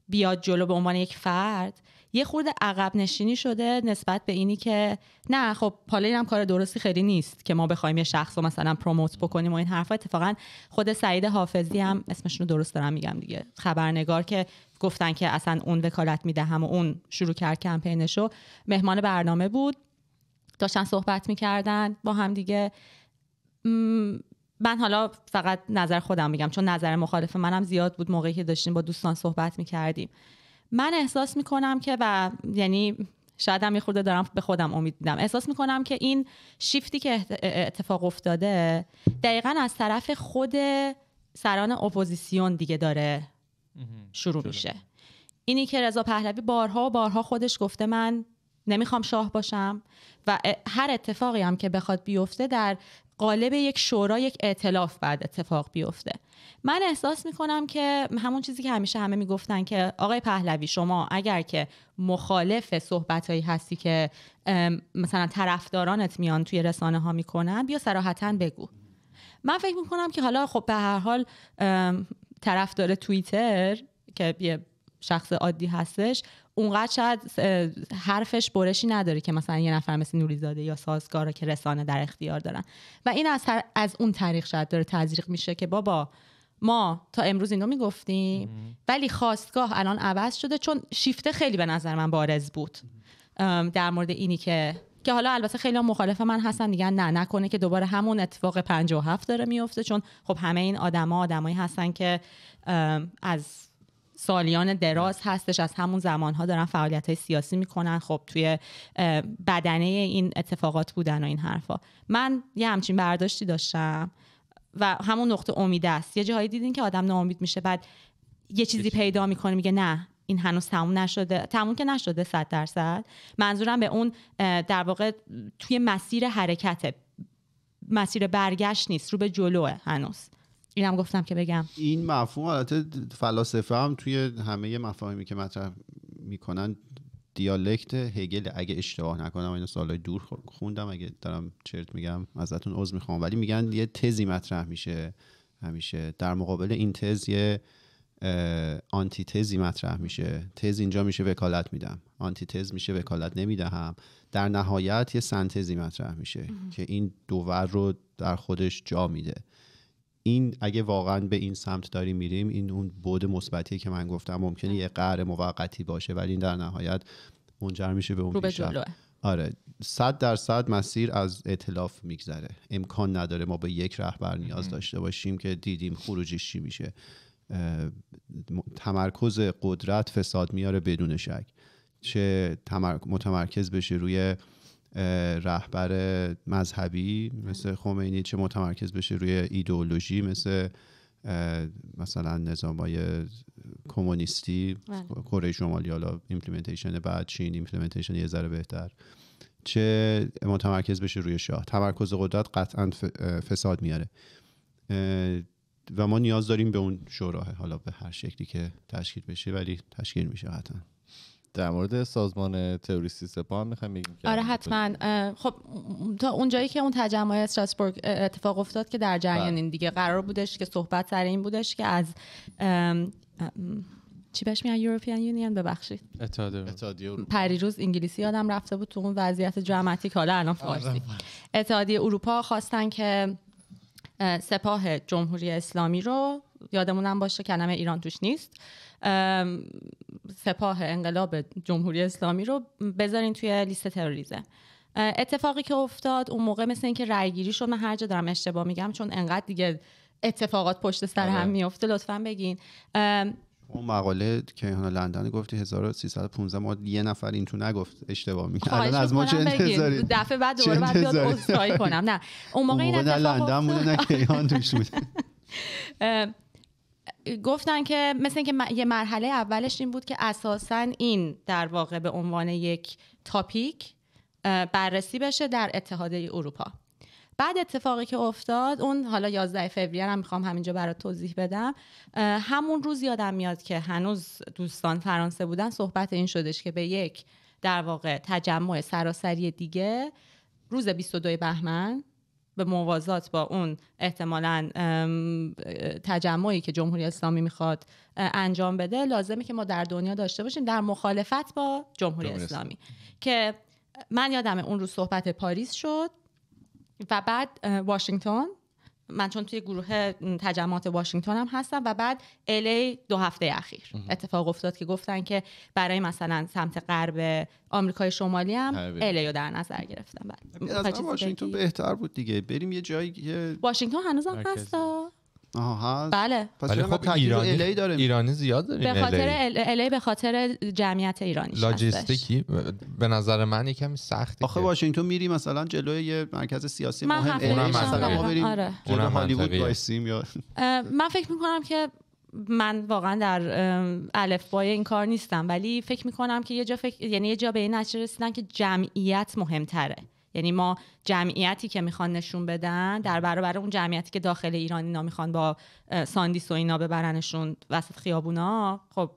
بیاد جلو به عنوان یک فرد یه خورده عقب نشینی شده نسبت به اینی که نه خب حالا هم کار درستی خیلی نیست که ما بخوایم یه شخص رو مثلا پروموت بکنیم و این حرفا اتفاقا خود سعید حافظی هم اسمشون رو درست دارم میگم دیگه خبرنگار که گفتن که اصلا اون وکالت میدهم و اون شروع کرد کمپینشو مهمان برنامه بود داشتن صحبت میکردن با هم دیگه من حالا فقط نظر خودم میگم چون نظر مخالف منم زیاد بود موقعی که داشتیم با دوستان صحبت میکردیم من احساس میکنم که و یعنی شاید هم خورده دارم به خودم امید دیدم احساس میکنم که این شیفتی که اتفاق افتاده دقیقا از طرف خود سران اپوزیسیون دیگه داره شروع میشه اینی که رضا پهلوی بارها و بارها خودش گفته من نمیخوام شاه باشم و هر اتفاقی هم که بخواد بیفته در قالب یک شورا یک اعتلاف بعد اتفاق بیفته من احساس میکنم که همون چیزی که همیشه همه میگفتن که آقای پهلوی شما اگر که مخالف صحبت هایی هستی که مثلا طرفدارانت میان توی رسانه ها میکنن بیا سراحتا بگو من فکر میکنم که حالا خب به هر حال طرفدار توییتر که یه شخص عادی هستش اونقدر شاید حرفش برشی نداره که مثلا یه نفر مثل نوریزاده یا رو که رسانه در اختیار دارن و این از, از اون طریق شاید داره تزریق میشه که بابا ما تا امروز اینو میگفتیم ولی خواستگاه الان عوض شده چون شیفته خیلی به نظر من بارز بود در مورد اینی که که حالا البته خیلی مخالف من هستن دیگه نه نکنه که دوباره همون اتفاق 57 داره میفته چون خب همه این آدما آدمایی هستن که از سالیان دراز بله. هستش از همون زمانها دارن فعالیت سیاسی میکنن خب توی بدنه این اتفاقات بودن و این حرفا من یه همچین برداشتی داشتم و همون نقطه امید است یه جایی دیدین که آدم ناامید میشه بعد یه چیزی پیدا میکنه میگه نه این هنوز تموم نشده تموم که نشده صد درصد منظورم به اون در واقع توی مسیر حرکت مسیر برگشت نیست رو به جلوه هنوز اینم گفتم که بگم این مفهوم البته فلاسفه هم توی همه مفاهیمی که مطرح میکنن دیالکت هگل اگه اشتباه نکنم اینو سالهای دور خوندم اگه دارم چرت میگم ازتون عذر میخوام ولی میگن یه تزی مطرح میشه همیشه در مقابل این تز یه آنتی تزی مطرح میشه تز اینجا میشه وکالت میدم آنتی تز میشه وکالت نمیدهم در نهایت یه سنتزی مطرح میشه که این دوور رو در خودش جا میده این اگه واقعا به این سمت داریم میریم این اون بود مثبتی که من گفتم ممکنه یه قهر موقتی باشه ولی این در نهایت منجر میشه به اون پیشرفت آره صد درصد مسیر از اطلاف میگذره امکان نداره ما به یک رهبر نیاز داشته باشیم که دیدیم خروجش چی میشه تمرکز قدرت فساد میاره بدون شک چه متمرکز بشه روی رهبر مذهبی مثل خمینی چه متمرکز بشه روی ایدئولوژی مثل مثلا نظام های کمونیستی بله. کره شمالی حالا ایمپلیمنتیشن بعد چین ایمپلیمنتیشن یه ذره بهتر چه متمرکز بشه روی شاه تمرکز قدرت قطعا فساد میاره و ما نیاز داریم به اون شوراه حالا به هر شکلی که تشکیل بشه ولی تشکیل میشه قطعا در مورد سازمان تروریستی سپاه میخوام بگیم آره حتما خب تا اونجایی که اون تجمع استراسبورگ اتفاق افتاد که در جریان بله. این دیگه قرار بودش که صحبت سر این بودش که از ام ام چی بهش میگن یورپین یونین ببخشید اتحادیه پریروز انگلیسی یادم رفته بود تو اون وضعیت دراماتیک حالا الان آره، فارسی بله. اتحادیه اروپا خواستن که سپاه جمهوری اسلامی رو یادمونم باشه کلمه ایران توش نیست سپاه انقلاب جمهوری اسلامی رو بذارین توی لیست تروریزم اتفاقی که افتاد اون موقع مثل اینکه رأیگیری شد من هر جا دارم اشتباه میگم چون انقدر دیگه اتفاقات پشت سر هم آره. میفته لطفا بگین اون مقاله که اینا لندن گفتی 1315 ما یه نفر این تو نگفت اشتباه میکنه الان از ما چه انتظاری دفعه بعد دوباره بعد بیاد کنم نه اون موقع, اون موقع این لندن بود نه کیهان توش بود [laughs] گفتن که مثل اینکه یه مرحله اولش این بود که اساسا این در واقع به عنوان یک تاپیک بررسی بشه در اتحادیه اروپا بعد اتفاقی که افتاد اون حالا 11 فوریه هم میخوام همینجا برات توضیح بدم همون روز یادم میاد که هنوز دوستان فرانسه بودن صحبت این شدش که به یک در واقع تجمع سراسری دیگه روز 22 بهمن به موازات با اون احتمالا تجمعی که جمهوری اسلامی میخواد انجام بده لازمه که ما در دنیا داشته باشیم در مخالفت با جمهوری اسلامی. که من یادم اون روز صحبت پاریس شد و بعد واشنگتن من چون توی گروه تجمعات واشنگتن هم هستم و بعد الی دو هفته اخیر اتفاق افتاد که گفتن که برای مثلا سمت غرب آمریکای شمالی هم الی رو در نظر گرفتن بعد از واشنگتن بهتر بود دیگه بریم یه جایی که واشنگتن هنوزم هست آها بله پس ولی بله، خب ایرانی داره ایرانی زیاد داریم به خاطر الی به خاطر جمعیت ایرانی لاجستیکی به نظر من یکم سختی آخه واشنگتن میری مثلا جلوی یه مرکز سیاسی مهم اونم مثلا ما بریم آره. هالیوود وایسیم یا من فکر میکنم که من واقعا در الفبای این کار نیستم ولی فکر میکنم که یه جا فکر... یعنی یه جا به این رسیدن که جمعیت مهمتره یعنی ما جمعیتی که میخوان نشون بدن در برابر اون جمعیتی که داخل ایران اینا میخوان با ساندیس و اینا ببرنشون وسط خیابونا خب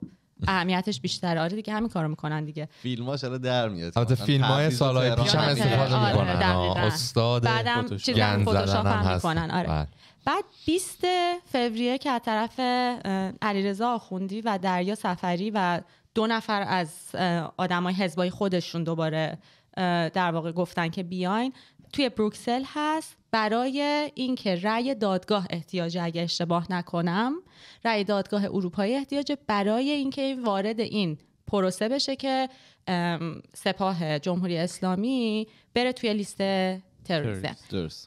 اهمیتش بیشتر آره دیگه همین کارو میکنن دیگه ها شده در میاد البته سال سالهای پیش هم استفاده میکنن آره، هم میکنن آره بله. بعد 20 فوریه که از طرف علیرضا آخوندی و دریا سفری و دو نفر از آدمای حزبای خودشون دوباره در واقع گفتن که بیاین توی بروکسل هست برای اینکه رأی دادگاه احتیاج اگه اشتباه نکنم رأی دادگاه اروپایی احتیاج برای اینکه وارد این پروسه بشه که سپاه جمهوری اسلامی بره توی لیست تروریسم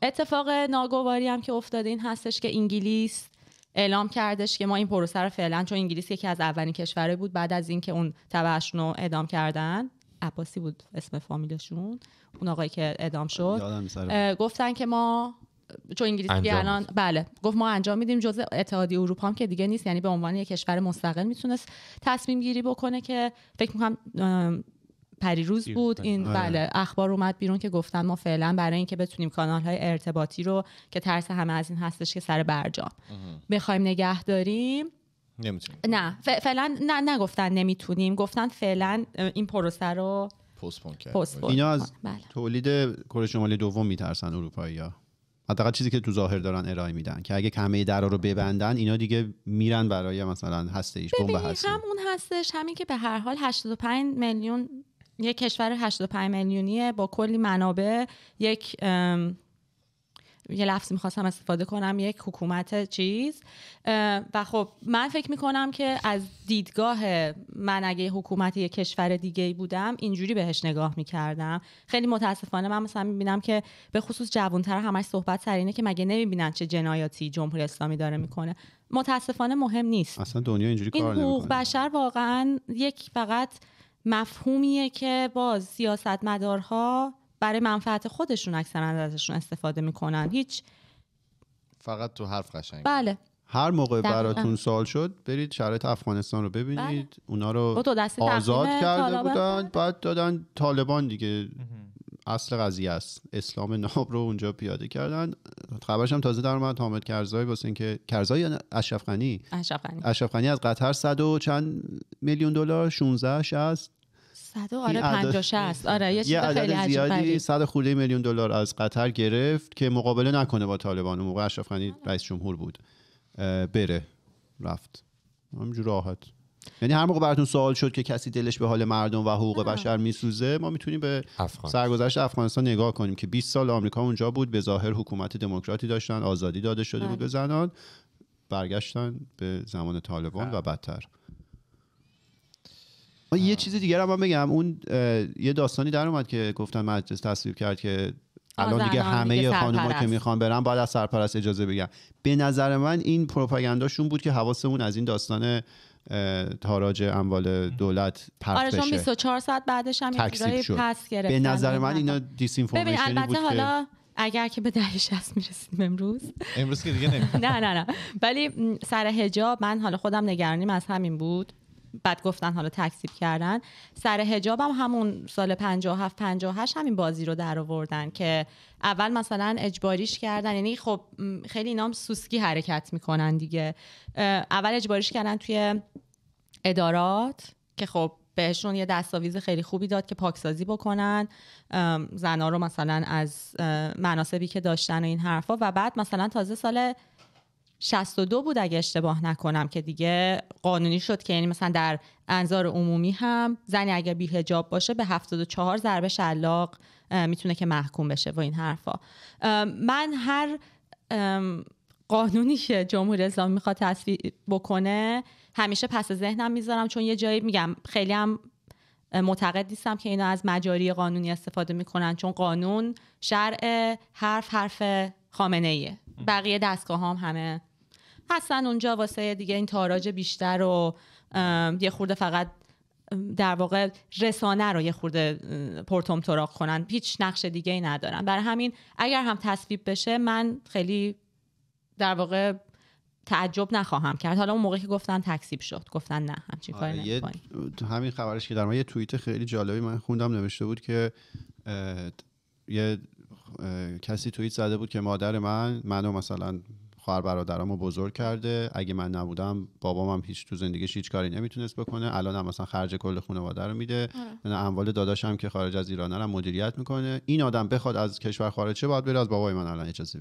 اتفاق ناگواری هم که افتاده این هستش که انگلیس اعلام کردش که ما این پروسه رو فعلا چون انگلیس یکی از اولین کشورهای بود بعد از اینکه اون تبعشون رو اعدام کردن عباسی بود اسم فامیلشون اون آقایی که اعدام شد آره. گفتن که ما چون انگلیسی الان بله گفت ما انجام میدیم جزء اتحادیه اروپا هم که دیگه نیست یعنی به عنوان یک کشور مستقل میتونست تصمیم گیری بکنه که فکر میکنم پریروز بود این بله آره. اخبار اومد بیرون که گفتن ما فعلا برای اینکه بتونیم کانال های ارتباطی رو که ترس همه از این هستش که سر برجام بخوایم نگه داریم نمیتونیم نه فعلا نه نگفتن نمیتونیم گفتن فعلا این پروسه رو پستپون کرد اینا از خب، بله. تولید کره شمالی دوم میترسن ها حداقل چیزی که تو ظاهر دارن ارائه میدن که اگه همه درا رو ببندن اینا دیگه میرن برای مثلا هسته ایش بمب همون هستش همین که به هر حال 85 میلیون یک کشور 85 میلیونیه با کلی منابع یک یه لفظی میخواستم استفاده کنم یک حکومت چیز و خب من فکر میکنم که از دیدگاه من اگه حکومت یه کشور دیگه بودم اینجوری بهش نگاه میکردم خیلی متاسفانه من مثلا میبینم که به خصوص جوانتر همش صحبت سر که مگه نمیبینن چه جنایاتی جمهوری اسلامی داره میکنه متاسفانه مهم نیست اصلا دنیا اینجوری این کار حقوق بشر واقعا یک فقط مفهومیه که باز سیاستمدارها برای منفعت خودشون اکثرا ازشون استفاده میکنن هیچ فقط تو حرف قشنگ بله هر موقع براتون سال شد برید شرایط افغانستان رو ببینید بله. اونا رو آزاد کرده بودن بعد دادن طالبان دیگه اصل قضیه است اسلام ناب رو اونجا پیاده کردن خبرش هم تازه در اومد حامد کرزایی واسه اینکه کرزایی یعنی یا اشرف غنی اشرف غنی از قطر صد و چند میلیون دلار 16 است صد آره 50 60 آره یه, عدد زیادی صد خورده میلیون دلار از قطر گرفت که مقابله نکنه با طالبان اون موقع اشرف غنی آره. رئیس جمهور بود بره رفت همینجور راحت یعنی هر موقع براتون سوال شد که کسی دلش به حال مردم و حقوق بشر میسوزه ما میتونیم به افغان. سرگذشت افغانستان نگاه کنیم که 20 سال آمریکا اونجا بود به ظاهر حکومت دموکراتی داشتن آزادی داده شده بود به آره. زنان برگشتن به زمان طالبان و بدتر ما یه چیز دیگر هم بگم اون یه داستانی در اومد که گفتن مجلس تصویب کرد که الان دیگه همه خانوما که میخوان برن باید از سرپرست اجازه بگن به نظر من این پروپاگانداشون بود که حواسمون از این داستان تاراج اموال دولت پرت آره چون 24 ساعت بعدش هم یه پس گرفت به نظر من اینا دیس اینفورمیشنی بود حالا اگر که به دهه 60 میرسیم امروز امروز که دیگه [laughs] نه نه نه ولی سر حجاب من حالا خودم نگرانیم از همین بود بعد گفتن حالا تکسیب کردن سر هجابم همون سال 57 58 همین بازی رو در آوردن که اول مثلا اجباریش کردن یعنی خب خیلی نام سوسکی حرکت میکنن دیگه اول اجباریش کردن توی ادارات که خب بهشون یه دستاویز خیلی خوبی داد که پاکسازی بکنن زنا رو مثلا از مناسبی که داشتن و این حرفا و بعد مثلا تازه سال 62 بود اگه اشتباه نکنم که دیگه قانونی شد که یعنی مثلا در انظار عمومی هم زنی اگه بیهجاب باشه به 74 ضربه شلاق میتونه که محکوم بشه و این حرفا من هر قانونی که جمهور اسلامی میخواد تصویب بکنه همیشه پس ذهنم میذارم چون یه جایی میگم خیلی هم معتقد نیستم که اینا از مجاری قانونی استفاده میکنن چون قانون شرع حرف حرف خامنه بقیه دستگاه هم همه هستن اونجا واسه دیگه این تاراج بیشتر و یه خورده فقط در واقع رسانه رو یه خورده پورتوم تراق کنن هیچ نقش دیگه ای ندارن برای همین اگر هم تصویب بشه من خیلی در واقع تعجب نخواهم کرد حالا اون موقعی که گفتن تکسیب شد گفتن نه همچین کاری آره، همین خبرش که در یه توییت خیلی جالبی من خوندم نوشته بود که یه کسی توییت زده بود که مادر من منو مثلا خواهر رو بزرگ کرده اگه من نبودم بابام هم هیچ تو زندگیش هیچ کاری نمیتونست بکنه الان هم مثلا خرج کل خانواده رو میده آره. اموال داداشم که خارج از ایران هم مدیریت میکنه این آدم بخواد از کشور خارج شه باید بره از بابای من الان اجازه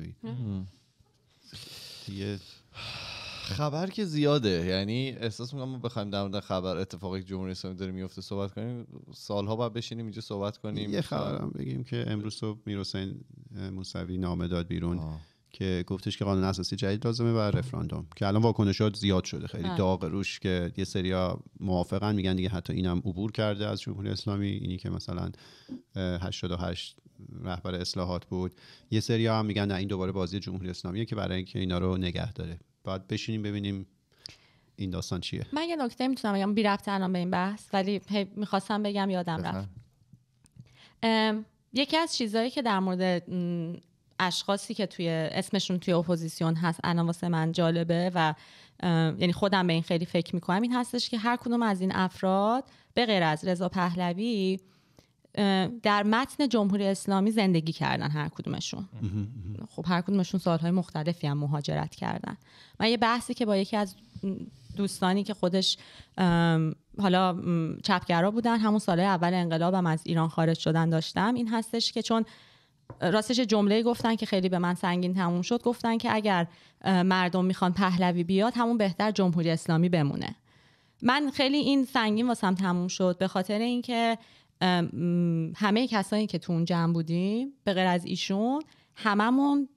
بگیره خبر که زیاده یعنی احساس میکنم ما بخوایم در مورد خبر اتفاقی جمهوری اسلامی داره میفته صحبت کنیم سالها باید بشینیم اینجا صحبت کنیم یه خبرم بگیم که امروز صبح میرحسین موسوی نامه داد بیرون که گفتش که قانون اساسی جدید لازمه و رفراندوم که الان واکنشات زیاد شده خیلی داغ روش که یه سریا موافقن میگن دیگه حتی اینم عبور کرده از جمهوری اسلامی اینی که مثلا 88 رهبر اصلاحات بود یه سریا هم میگن نه این دوباره بازی جمهوری اسلامیه که برای اینکه اینا رو نگه داره بعد بشینیم ببینیم این داستان چیه من یه نکته میتونم بگم بی رفته به این بحث ولی میخواستم بگم یادم رفت یکی از چیزهایی که در مورد اشخاصی که توی اسمشون توی اپوزیسیون هست الان واسه من جالبه و یعنی خودم به این خیلی فکر میکنم این هستش که هر کدوم از این افراد به غیر از رضا پهلوی در متن جمهوری اسلامی زندگی کردن هر کدومشون خب هر کدومشون سالهای مختلفی هم مهاجرت کردن من یه بحثی که با یکی از دوستانی که خودش حالا چپگرا بودن همون ساله اول انقلابم هم از ایران خارج شدن داشتم این هستش که چون راستش جمله گفتن که خیلی به من سنگین تموم شد گفتن که اگر مردم میخوان پهلوی بیاد همون بهتر جمهوری اسلامی بمونه من خیلی این سنگین واسم تموم شد به خاطر اینکه همه کسانی که تو اون جمع بودیم به غیر از ایشون هممون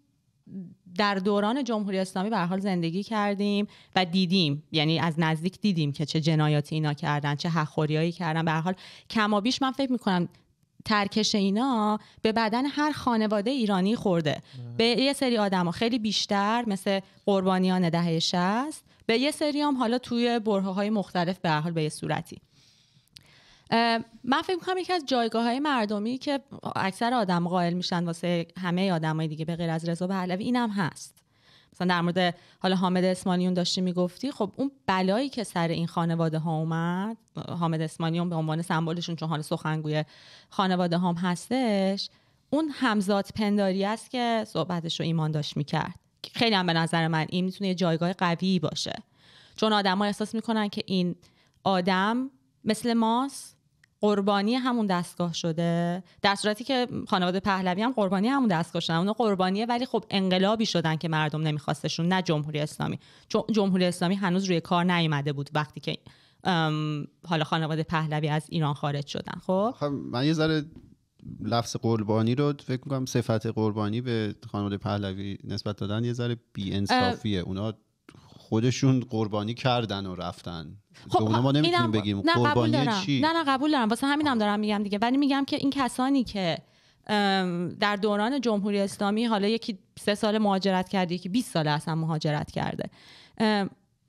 در دوران جمهوری اسلامی به حال زندگی کردیم و دیدیم یعنی از نزدیک دیدیم که چه جنایاتی اینا کردن چه حخوریایی کردن به حال کمابیش من فکر میکنم ترکش اینا به بدن هر خانواده ایرانی خورده به یه سری آدم ها خیلی بیشتر مثل قربانیان دهه 60 به یه سری هم حالا توی بره های مختلف به حال به یه صورتی من فکر میکنم یکی از جایگاه های مردمی که اکثر آدم قائل میشن واسه همه آدم دیگه به غیر از رضا پهلوی اینم هست مثلا در مورد حالا حامد اسمانیون داشتی میگفتی خب اون بلایی که سر این خانواده ها اومد حامد اسمانیون به عنوان سمبلشون چون حالا سخنگوی خانواده هام هستش اون همزاد پنداری است که صحبتش رو ایمان داشت میکرد خیلی هم به نظر من این میتونه یه جایگاه قوی باشه چون ها احساس میکنن که این آدم مثل ماست قربانی همون دستگاه شده در صورتی که خانواده پهلوی هم قربانی همون دستگاه شدن اونا قربانیه ولی خب انقلابی شدن که مردم نمیخواستشون نه جمهوری اسلامی چون جمهوری اسلامی هنوز روی کار نیومده بود وقتی که حالا خانواده پهلوی از ایران خارج شدن خب, خب، من یه ذره لفظ قربانی رو فکر میکنم صفت قربانی به خانواده پهلوی نسبت دادن یه ذره بی انصافیه اونا خودشون قربانی کردن و رفتن خب ما نمیتونیم بگیم نه قبول دارم نه نه قبول دارم واسه همینم دارم میگم دیگه ولی میگم که این کسانی که در دوران جمهوری اسلامی حالا یکی سه سال مهاجرت کرده یکی 20 سال اصلا مهاجرت کرده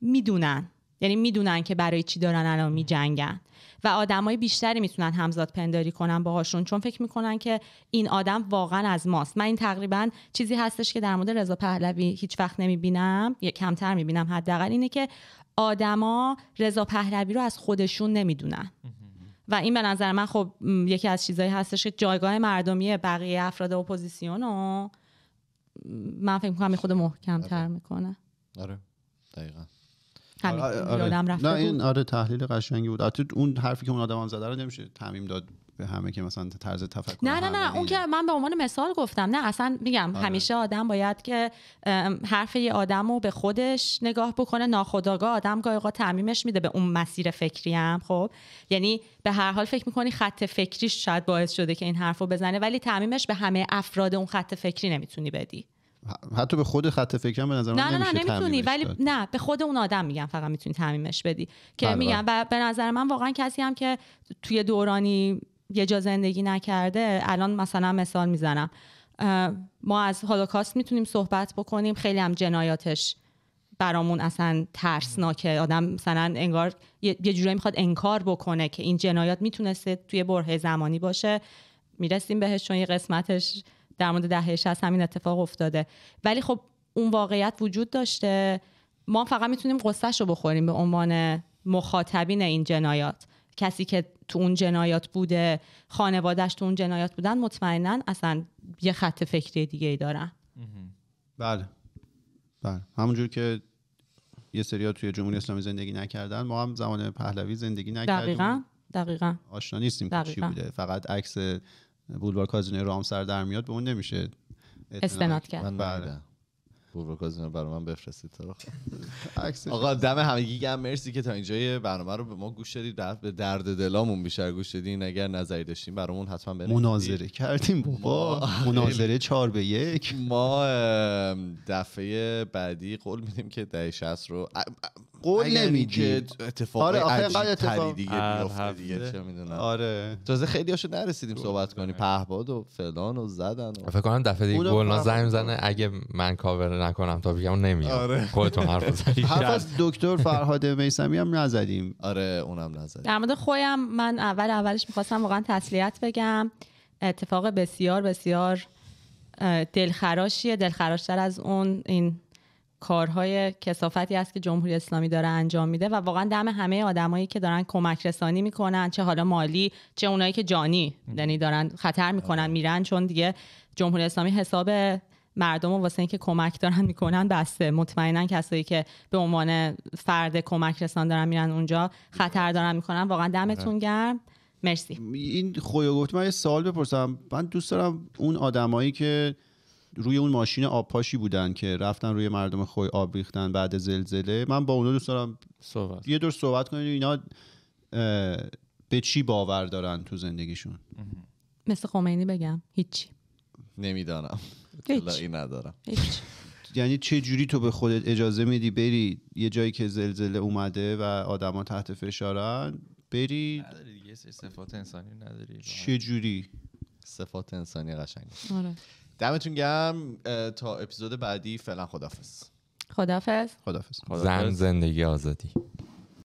میدونن یعنی میدونن که برای چی دارن الان میجنگن و آدمای بیشتری میتونن همزاد پنداری کنن باهاشون چون فکر میکنن که این آدم واقعا از ماست من این تقریبا چیزی هستش که در مورد رضا پهلوی هیچ وقت نمیبینم یا کمتر میبینم حداقل اینه که آدما رضا پهلوی رو از خودشون نمیدونن و این به نظر من خب یکی از چیزهایی هستش که جایگاه مردمی بقیه افراد اپوزیسیون رو من فکر میکنم خود محکم تر آره. میکنه آره دقیقا آره. آره. نه این آره تحلیل قشنگی بود اون حرفی که اون آدم زده رو نمیشه تعمیم داد به همه که مثلا طرز تفکر نه نه نه اون که من به عنوان مثال گفتم نه اصلا میگم آره. همیشه آدم باید که حرف یه آدم رو به خودش نگاه بکنه ناخداگاه آدم گاهی اوقات تعمیمش میده به اون مسیر فکری هم خب یعنی به هر حال فکر میکنی خط فکریش شاید باعث شده که این حرف رو بزنه ولی تعمیمش به همه افراد اون خط فکری نمیتونی بدی حتی به خود خط فکرم به نظر نه نه نمیتونی ولی نه به خود اون آدم میگم فقط میتونی تعمیمش بدی که بله، میگم بله. به نظر من واقعا کسی هم که توی دورانی یه جا زندگی نکرده الان مثلا مثال میزنم ما از هولوکاست میتونیم صحبت بکنیم خیلی هم جنایاتش برامون اصلا ترسناکه آدم مثلا انگار یه جورایی میخواد انکار بکنه که این جنایات میتونسته توی بره زمانی باشه میرسیم بهش چون یه قسمتش در مورد دهه 60 همین اتفاق افتاده ولی خب اون واقعیت وجود داشته ما فقط میتونیم قصهش رو بخوریم به عنوان مخاطبین این جنایات کسی که تو اون جنایات بوده خانوادهش تو اون جنایات بودن مطمئنا اصلا یه خط فکری دیگه ای دارن بله بله همونجور که یه سریا توی جمهوری اسلامی زندگی نکردن ما هم زمان پهلوی زندگی نکردیم دقیقا دقیقا آشنا نیستیم که چی بوده فقط عکس بولوار کازینوی رامسر در میاد به اون نمیشه استناد کرد بله پور کازینو برای من بفرستید تا [laughs] آقا دم همگی گم مرسی که تا اینجای برنامه رو به ما گوش دادید به درد دلامون بیشتر گوش دادین اگر نظری داشتین برامون حتما بنویسید مناظره کردیم بابا مناظره 4 به یک ما دفعه بعدی قول میدیم که ده 60 رو قول نمیدی آره، اتفاق آره عجیب اتفاق... دیگه میفته دیگه چه آره تازه خیلی هاشو نرسیدیم صحبت کنیم پهباد و فلان و زدن و... فکر کنم دفعه دیگه گلنا زنگ زنه اگه من کاور نکنم تا بگم نمیاد آره. خودتون حرف [laughs] زدی حرف دکتر فرهاد میسمی هم نزدیم آره اونم نزدیم در مورد خودم من اول اولش میخواستم واقعا تسلیت بگم اتفاق بسیار بسیار دلخراشیه دلخراشتر از اون این کارهای کسافتی است که جمهوری اسلامی داره انجام میده و واقعا دم همه آدمایی که دارن کمک رسانی میکنن چه حالا مالی چه اونایی که جانی یعنی دارن خطر میکنن میرن چون دیگه جمهوری اسلامی حساب مردم و واسه اینکه کمک دارن میکنن بسته مطمئنا کسایی که به عنوان فرد کمک رسان دارن میرن اونجا خطر دارن میکنن واقعا دمتون گرم مرسی این خویا گفت من یه سوال بپرسم من دوست دارم اون آدمایی که روی اون ماشین آبپاشی بودن که رفتن روی مردم خوی آب ریختن بعد زلزله من با اونا دوست دارم صحبت. یه دور صحبت کنید اینا به چی باور دارن تو زندگیشون مثل خمینی بگم هیچی نمیدانم اطلاعی ندارم یعنی چه جوری تو به خودت اجازه میدی بری یه جایی که زلزله اومده و آدما تحت فشارن بری نداری دیگه صفات انسانی نداری چه جوری صفات انسانی قشنگ آره دمتون گرم تا اپیزود بعدی فعلا خدافظ خدافظ خدافظ زن زندگی آزادی